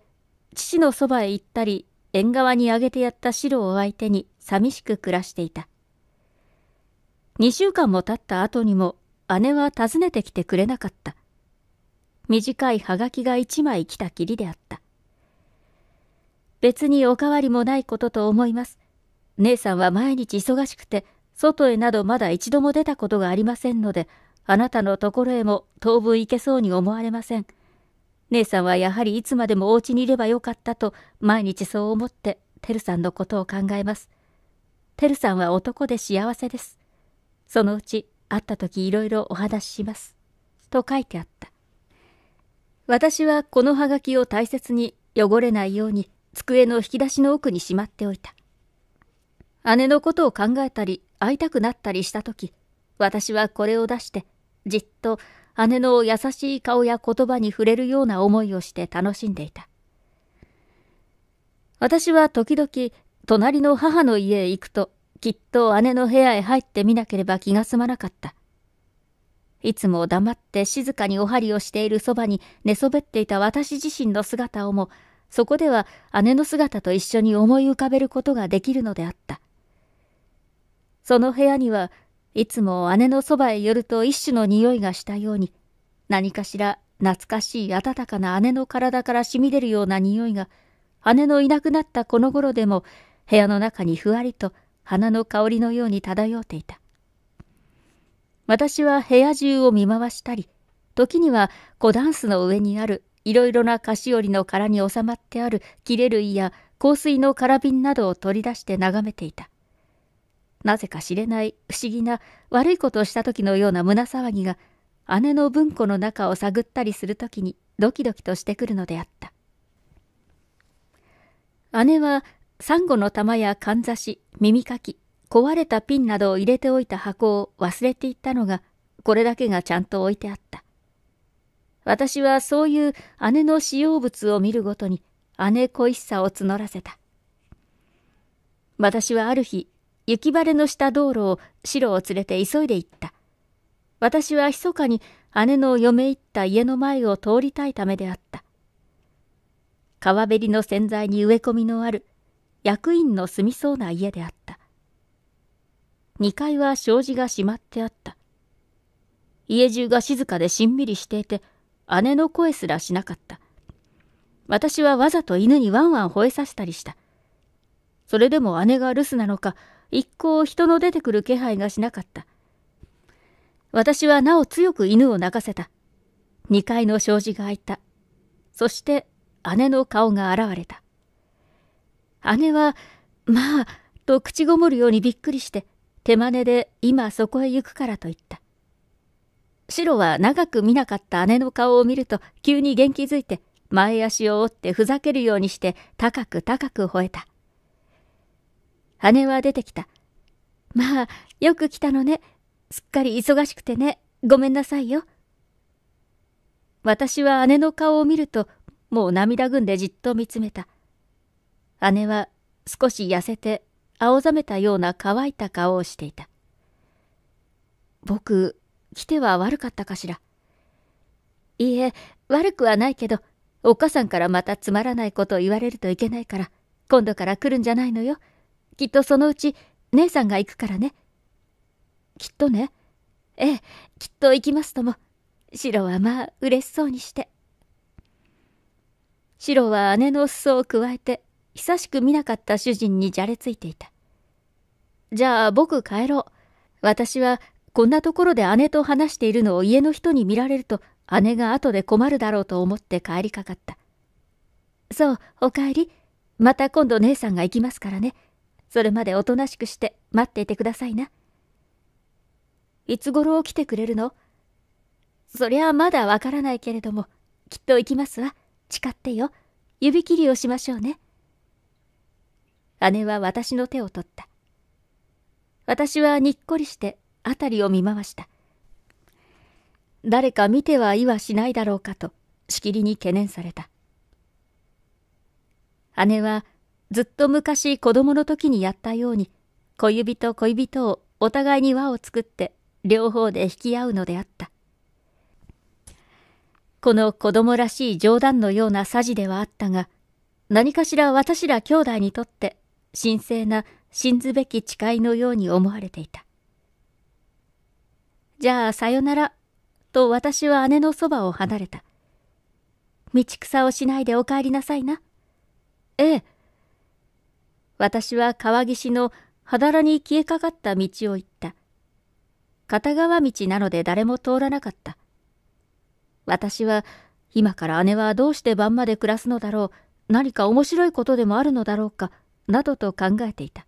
父のそばへ行ったり縁側にあげてやった白を相手に寂しく暮らしていた2週間も経った後にも姉は訪ねてきてくれなかった。短いはがきが1枚来たきりであった。別におかわりもないことと思います。姉さんは毎日忙しくて、外へなどまだ一度も出たことがありませんので、あなたのところへも当分行けそうに思われません。姉さんはやはりいつまでもお家にいればよかったと毎日そう思って、てるさんのことを考えます。てるさんは男で幸せです。そのうち会った時いろいろお話しします。と書いてあった。私はこのはがきを大切に汚れないように机の引き出しの奥にしまっておいた。姉のことを考えたり会いたくなったりした時、私はこれを出してじっと姉の優しい顔や言葉に触れるような思いをして楽しんでいた。私は時々隣の母の家へ行くときっと姉の部屋へ入ってみなければ気が済まなかった。いつも黙って静かにお針をしているそばに寝そべっていた私自身の姿をも、そこでは姉の姿と一緒に思い浮かべることができるのであった。その部屋には、いつも姉のそばへ寄ると一種の匂いがしたように、何かしら懐かしい温かな姉の体から染み出るような匂いが、姉のいなくなったこの頃でも部屋の中にふわりと花の香りのように漂っていた。私は部屋中を見回したり、時には小ダンスの上にあるいろいろな菓子折りの殻に収まってある切れ類や香水の空瓶などを取り出して眺めていた。なぜか知れない不思議な悪いことをした時のような胸騒ぎが姉の文庫の中を探ったりする時にドキドキとしてくるのであった。姉はサンゴの玉やかんざし、耳かき、壊れたピンなどを入れておいた箱を忘れていったのが、これだけがちゃんと置いてあった。私はそういう姉の使用物を見るごとに姉恋しさを募らせた。私はある日、雪晴れのした道路を白を連れて急いで行った。私は密かに姉の嫁行った家の前を通りたいためであった。川べりの洗剤に植え込みのある役員の住みそうな家であった。2階は障子が閉まってあった。家中が静かでしんみりしていて、姉の声すらしなかった。私はわざと犬にワンワン吠えさせたりした。それでも姉が留守なのか、一向人の出てくる気配がしなかった。私はなお強く犬を泣かせた。2階の障子が開いた。そして姉の顔が現れた。姉は、まあ、と口ごもるようにびっくりして、手真似で今そこへ行くからと言った。シロは長く見なかった姉の顔を見ると急に元気づいて、前足を折ってふざけるようにして高く高く吠えた。姉は出てきた。まあ、よく来たのね。すっかり忙しくてね。ごめんなさいよ。私は姉の顔を見ると、もう涙ぐんでじっと見つめた。姉は少し痩せて青ざめたような乾いた顔をしていた。僕、来ては悪かったかしら。いいえ、悪くはないけど、お母さんからまたつまらないことを言われるといけないから、今度から来るんじゃないのよ。きっとそのうち、姉さんが行くからね。きっとね。ええ、きっと行きますとも。シロはまあ、嬉しそうにして。シロは姉の裾をくわえて久しく見なかった主人にじゃれついていた。じゃあ僕帰ろう。私はこんなところで姉と話しているのを家の人に見られると姉が後で困るだろうと思って帰りかかった。そう、お帰り。また今度姉さんが行きますからね。それまでおとなしくして待っていてくださいな。いつ頃来てくれるのそりゃまだわからないけれども、きっと行きますわ。誓ってよ。指切りをしましょうね。姉は私の手を取った。私はにっこりして辺りを見回した。誰か見てはいはしないだろうかと、しきりに懸念された。姉はずっと昔子供の時にやったように、小指と小指とをお互いに輪を作って両方で引き合うのであった。この子供らしい冗談のようなさじではあったが、何かしら私ら兄弟にとって神聖な信ずべき誓いのように思われていた。じゃあさよなら、と私は姉のそばを離れた。道草をしないでお帰りなさいな。ええ。私は川岸の肌らに消えかかった道を行った。片側道なので誰も通らなかった。私は、今から姉はどうして晩まで暮らすのだろう、何か面白いことでもあるのだろうか、などと考えていた。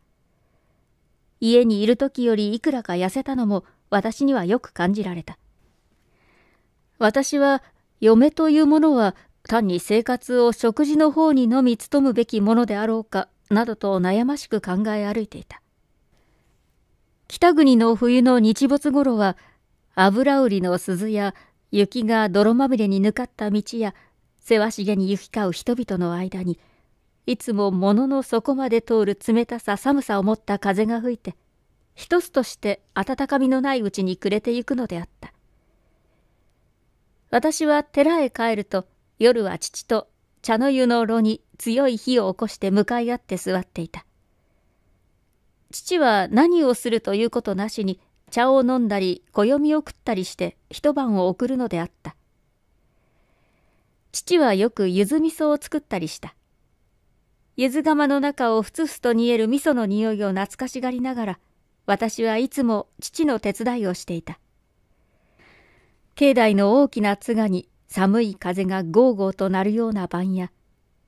家にいる時よりいくらか痩せたのも私にはよく感じられた。私は嫁というものは単に生活を食事の方にのみ努むべきものであろうかなどと悩ましく考え歩いていた。北国の冬の日没頃は油売りの鈴や雪が泥まみれにぬかった道やせわしげに行き交う人々の間にいつも物の底まで通る冷たさ寒さを持った風が吹いて、一つとして温かみのないうちに暮れてゆくのであった。私は寺へ帰ると、夜は父と茶の湯の炉に強い火を起こして向かい合って座っていた。父は何をするということなしに茶を飲んだり暦を食ったりして一晩を送るのであった。父はよくゆず味噌を作ったりした。ゆず釜の中をふつふつと煮える味噌の匂いを懐かしがりながら、私はいつも父の手伝いをしていた。境内の大きな津賀に寒い風がゴーゴーとなるような晩や、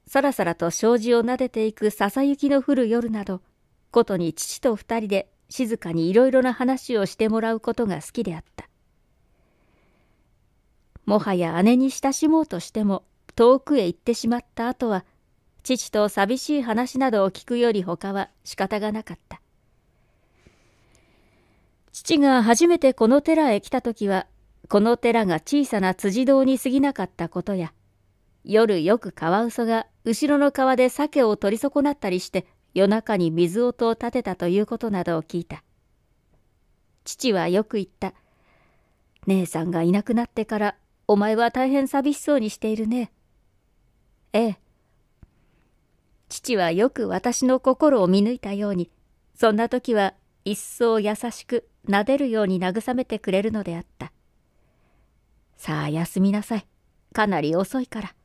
さらさらと障子を撫でていくささ雪の降る夜など、ことに父と二人で静かにいろいろな話をしてもらうことが好きであった。もはや姉に親しもうとしても、遠くへ行ってしまった後は、父と寂しい話などを聞くより他は仕方がなかった。父が初めてこの寺へ来た時は、この寺が小さな辻堂に過ぎなかったことや、夜よくカワウソが後ろの川で鮭を取り損なったりして夜中に水音を立てたということなどを聞いた。父はよく言った。姉さんがいなくなってからお前は大変寂しそうにしているね。ええ。父はよく私の心を見抜いたように、そんな時は一層優しく撫でるように慰めてくれるのであった。さあ休みなさい。かなり遅いから。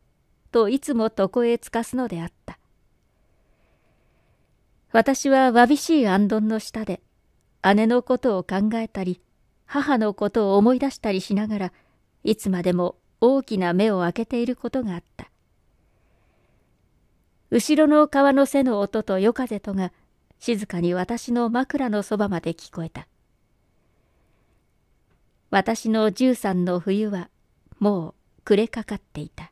といつも床へつかすのであった。私はわびしい安どんの下で、姉のことを考えたり、母のことを思い出したりしながら、いつまでも大きな目を開けていることがあった。後ろの川の背の音と夜風とが静かに私の枕のそばまで聞こえた。私の十三の冬はもう暮れかかっていた。